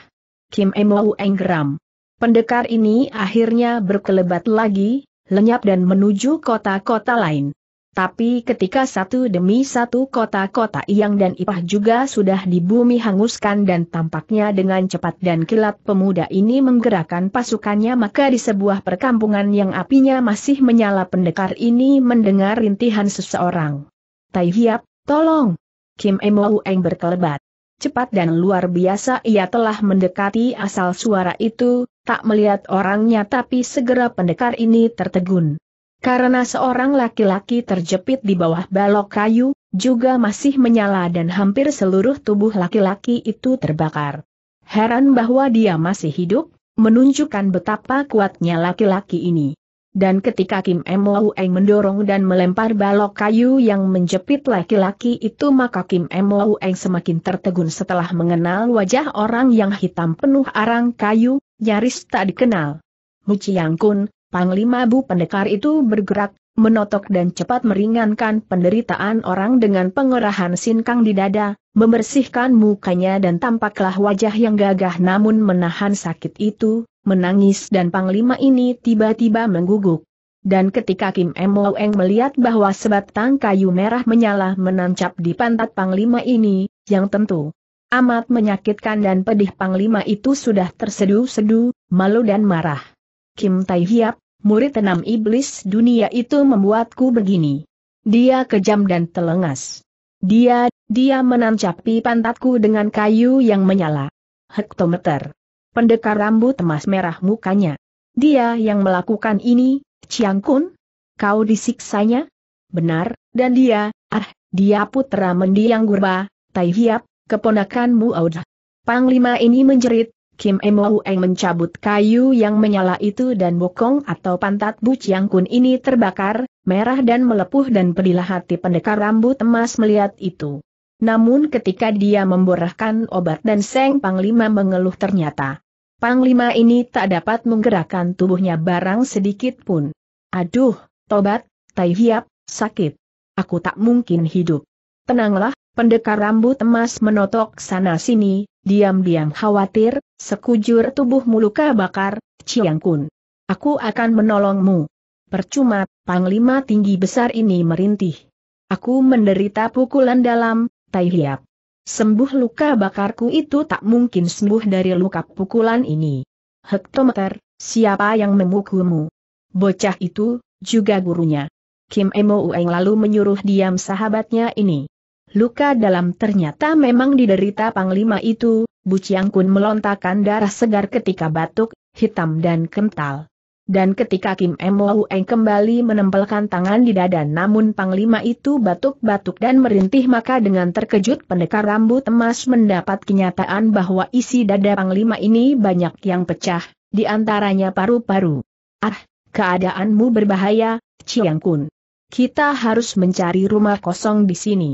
Kim Emou Enggram. Pendekar ini akhirnya berkelebat lagi, lenyap dan menuju kota-kota lain. Tapi ketika satu demi satu kota-kota Iyang dan Ipah juga sudah di bumi hanguskan dan tampaknya dengan cepat dan kilat pemuda ini menggerakkan pasukannya maka di sebuah perkampungan yang apinya masih menyala pendekar ini mendengar rintihan seseorang. Tai Hiap, tolong! Kim Emo Eng berkelebat. Cepat dan luar biasa ia telah mendekati asal suara itu, tak melihat orangnya tapi segera pendekar ini tertegun. Karena seorang laki-laki terjepit di bawah balok kayu, juga masih menyala dan hampir seluruh tubuh laki-laki itu terbakar. Heran bahwa dia masih hidup, menunjukkan betapa kuatnya laki-laki ini. Dan ketika Kim Mwueng mendorong dan melempar balok kayu yang menjepit laki-laki itu maka Kim Mwueng semakin tertegun setelah mengenal wajah orang yang hitam penuh arang kayu, nyaris tak dikenal. Muciang Kun, Panglima Bu Pendekar itu bergerak, menotok dan cepat meringankan penderitaan orang dengan pengerahan sinkang di dada, membersihkan mukanya dan tampaklah wajah yang gagah namun menahan sakit itu, menangis dan Panglima ini tiba-tiba mengguguk. Dan ketika Kim Emoeng melihat bahwa sebatang kayu merah menyala menancap di pantat Panglima ini, yang tentu amat menyakitkan dan pedih Panglima itu sudah terseduh-seduh, malu dan marah. Kim Tai Hiap, murid enam iblis dunia itu membuatku begini. Dia kejam dan telengas. Dia, dia menancapi pantatku dengan kayu yang menyala. Hektometer. Pendekar rambut emas merah mukanya. Dia yang melakukan ini, Chiang Kun? Kau disiksanya? Benar, dan dia, ah, dia putra mendiang gurba, Tai Hiap, keponakanmu Audah. Panglima ini menjerit, Kim Emoeng mencabut kayu yang menyala itu dan bokong atau pantat Bu Chiang Kun ini terbakar, merah dan melepuh dan pedilah hati pendekar rambut emas melihat itu. Namun ketika dia memborahkan obat dan Seng Panglima mengeluh ternyata. Panglima ini tak dapat menggerakkan tubuhnya barang sedikit pun. Aduh, tobat, tai hiap, sakit. Aku tak mungkin hidup. Tenanglah, pendekar rambut emas menotok sana-sini, Diam-diam khawatir, sekujur tubuhmu luka bakar, Chiang Kun. Aku akan menolongmu. Percuma, panglima tinggi besar ini merintih. Aku menderita pukulan dalam, Tai Hiap. Sembuh luka bakarku itu tak mungkin sembuh dari luka pukulan ini. Hektometer, siapa yang memukulmu? Bocah itu, juga gurunya. Kim Emo Ueng lalu menyuruh diam sahabatnya ini. Luka dalam ternyata memang diderita panglima itu, Bu Chiang Kun melontarkan darah segar ketika batuk, hitam dan kental. Dan ketika Kim Mo Eng kembali menempelkan tangan di dada namun panglima itu batuk-batuk dan merintih maka dengan terkejut pendekar rambut emas mendapat kenyataan bahwa isi dada panglima ini banyak yang pecah, di antaranya paru-paru. Ah, keadaanmu berbahaya, Ciang Kun. Kita harus mencari rumah kosong di sini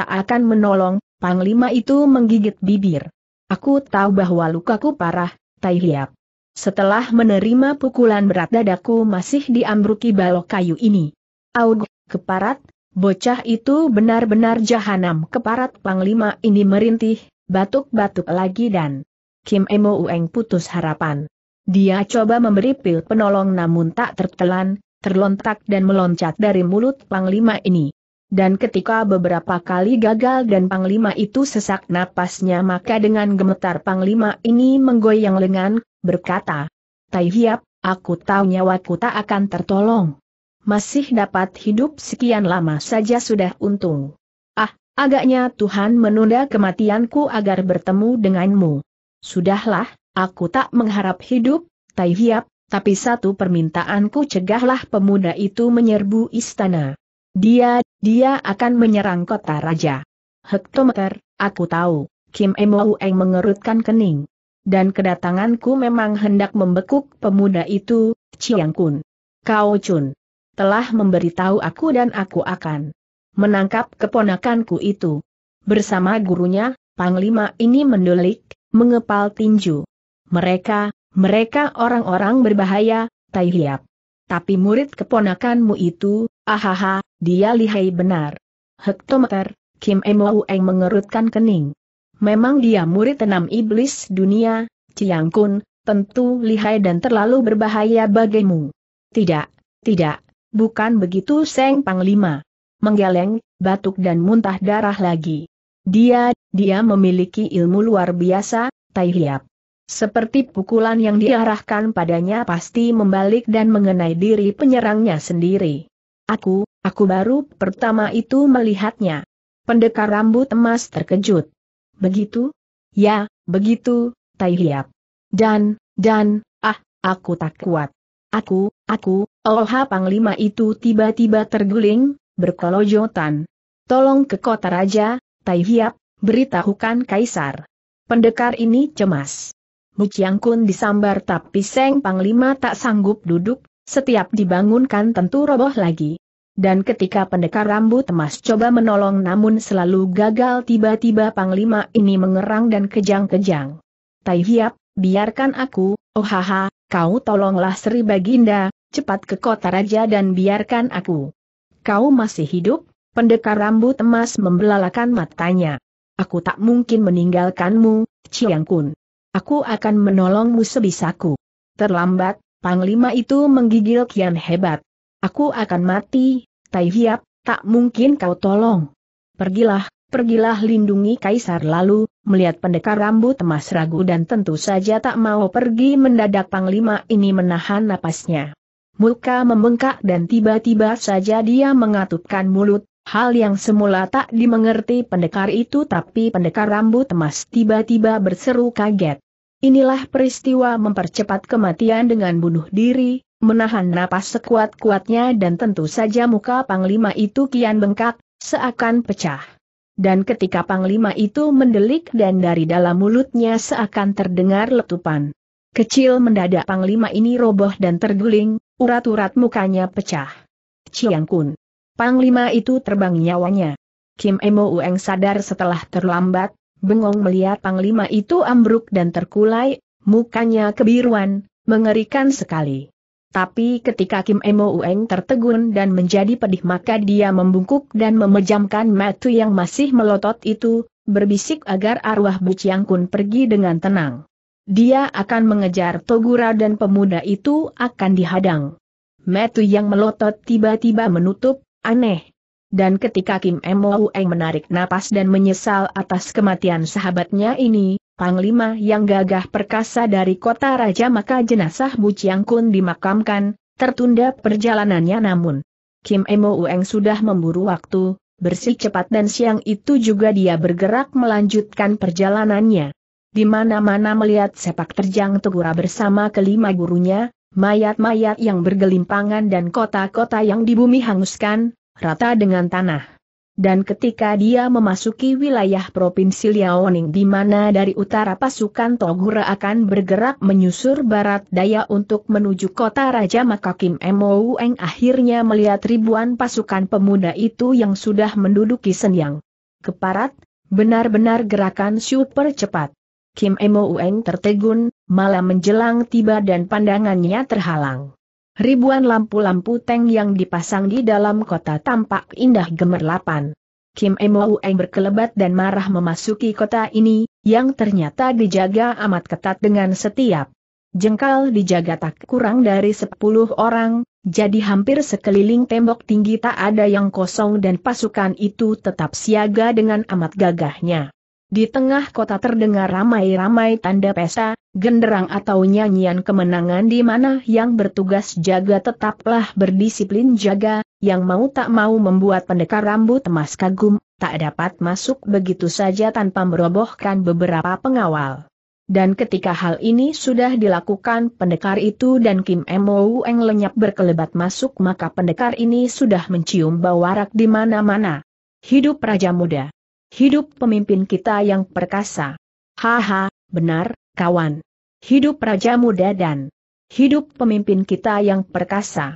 tak akan menolong, Panglima itu menggigit bibir. Aku tahu bahwa lukaku parah, Tai Hiap. Setelah menerima pukulan berat dadaku masih diambruki balok kayu ini. Aug, keparat, bocah itu benar-benar jahanam keparat Panglima ini merintih, batuk-batuk lagi dan Kim Emo Ueng putus harapan. Dia coba memberi pil penolong namun tak tertelan, terlontak dan meloncat dari mulut Panglima ini. Dan ketika beberapa kali gagal dan Panglima itu sesak napasnya maka dengan gemetar Panglima ini menggoyang lengan, berkata, Tai Hiap, aku tahu nyawaku tak akan tertolong. Masih dapat hidup sekian lama saja sudah untung. Ah, agaknya Tuhan menunda kematianku agar bertemu denganmu. Sudahlah, aku tak mengharap hidup, Tai Hiap, tapi satu permintaanku cegahlah pemuda itu menyerbu istana. Dia, dia akan menyerang kota raja. Hektometer, aku tahu. Kim Emoueng mengerutkan kening. Dan kedatanganku memang hendak membekuk pemuda itu, Chiang Kun. Kau Chun. Telah memberitahu aku dan aku akan menangkap keponakanku itu. Bersama gurunya, Panglima ini mendulik, mengepal tinju. Mereka, mereka orang-orang berbahaya, Tai Hiap. Tapi murid keponakanmu itu, ahaha, dia lihai benar. Hektometer, Kim Emoueng mengerutkan kening. Memang dia murid enam iblis dunia, Ciang Kun, tentu lihai dan terlalu berbahaya bagimu. Tidak, tidak, bukan begitu Seng Panglima. Menggeleng, batuk dan muntah darah lagi. Dia, dia memiliki ilmu luar biasa, Tai Hiap. Seperti pukulan yang diarahkan padanya pasti membalik dan mengenai diri penyerangnya sendiri. Aku, aku baru pertama itu melihatnya. Pendekar rambut emas terkejut. Begitu? Ya, begitu, Tai Hiap. Dan, dan, ah, aku tak kuat. Aku, aku, oh Panglima itu tiba-tiba terguling, berkelojotan. Tolong ke kota raja, Tai Hiap, beritahukan kaisar. Pendekar ini cemas. Muciang Kun disambar tapi Seng Panglima tak sanggup duduk, setiap dibangunkan tentu roboh lagi. Dan ketika pendekar rambut emas coba menolong namun selalu gagal tiba-tiba Panglima ini mengerang dan kejang-kejang. Tai Hiap, biarkan aku, oh haha, kau tolonglah Sri Baginda, cepat ke kota raja dan biarkan aku. Kau masih hidup? Pendekar rambut emas membelalakan matanya. Aku tak mungkin meninggalkanmu, Ciang Kun. Aku akan menolongmu sebisaku. Terlambat, Panglima itu menggigil kian hebat. Aku akan mati, Tai Hiap, tak mungkin kau tolong. Pergilah, pergilah lindungi Kaisar lalu, melihat pendekar rambut emas ragu dan tentu saja tak mau pergi mendadak Panglima ini menahan napasnya. Muka membengkak dan tiba-tiba saja dia mengatupkan mulut, Hal yang semula tak dimengerti pendekar itu tapi pendekar rambut emas tiba-tiba berseru kaget. Inilah peristiwa mempercepat kematian dengan bunuh diri, menahan napas sekuat-kuatnya dan tentu saja muka panglima itu kian bengkak, seakan pecah. Dan ketika panglima itu mendelik dan dari dalam mulutnya seakan terdengar letupan. Kecil mendadak panglima ini roboh dan terguling, urat-urat mukanya pecah. Ciang Panglima itu terbang nyawanya. Kim Emo Ueng sadar setelah terlambat, bengong melihat Panglima itu ambruk dan terkulai, mukanya kebiruan, mengerikan sekali. Tapi ketika Kim Emo Ueng tertegun dan menjadi pedih maka dia membungkuk dan memejamkan mata yang masih melotot itu, berbisik agar arwah Bu Chiang Kun pergi dengan tenang. Dia akan mengejar Togura dan pemuda itu akan dihadang. Metu yang melotot tiba-tiba menutup, Aneh. Dan ketika Kim Emo Eng menarik napas dan menyesal atas kematian sahabatnya ini, Panglima yang gagah perkasa dari kota raja maka jenazah Bu Chiang Kun dimakamkan, tertunda perjalanannya namun. Kim Emo Eng sudah memburu waktu, bersih cepat dan siang itu juga dia bergerak melanjutkan perjalanannya. Di mana-mana melihat sepak terjang Tegura bersama kelima gurunya, mayat-mayat yang bergelimpangan dan kota-kota yang di bumi hanguskan, rata dengan tanah. Dan ketika dia memasuki wilayah Provinsi Liaoning di mana dari utara pasukan Togura akan bergerak menyusur barat daya untuk menuju kota Raja Makakim Moueng akhirnya melihat ribuan pasukan pemuda itu yang sudah menduduki Senyang. Keparat, benar-benar gerakan super cepat. Kim Emo Ueng tertegun, malam menjelang tiba dan pandangannya terhalang. Ribuan lampu-lampu teng yang dipasang di dalam kota tampak indah gemerlapan. Kim Emo Ueng berkelebat dan marah memasuki kota ini, yang ternyata dijaga amat ketat dengan setiap jengkal dijaga tak kurang dari 10 orang, jadi hampir sekeliling tembok tinggi tak ada yang kosong dan pasukan itu tetap siaga dengan amat gagahnya. Di tengah kota terdengar ramai-ramai tanda pesta, genderang atau nyanyian kemenangan di mana yang bertugas jaga tetaplah berdisiplin jaga, yang mau tak mau membuat pendekar rambut emas kagum, tak dapat masuk begitu saja tanpa merobohkan beberapa pengawal. Dan ketika hal ini sudah dilakukan pendekar itu dan Kim Mo Eng lenyap berkelebat masuk maka pendekar ini sudah mencium bau arak di mana-mana. Hidup Raja Muda Hidup pemimpin kita yang perkasa. Haha, benar, kawan. Hidup Raja Muda dan hidup pemimpin kita yang perkasa.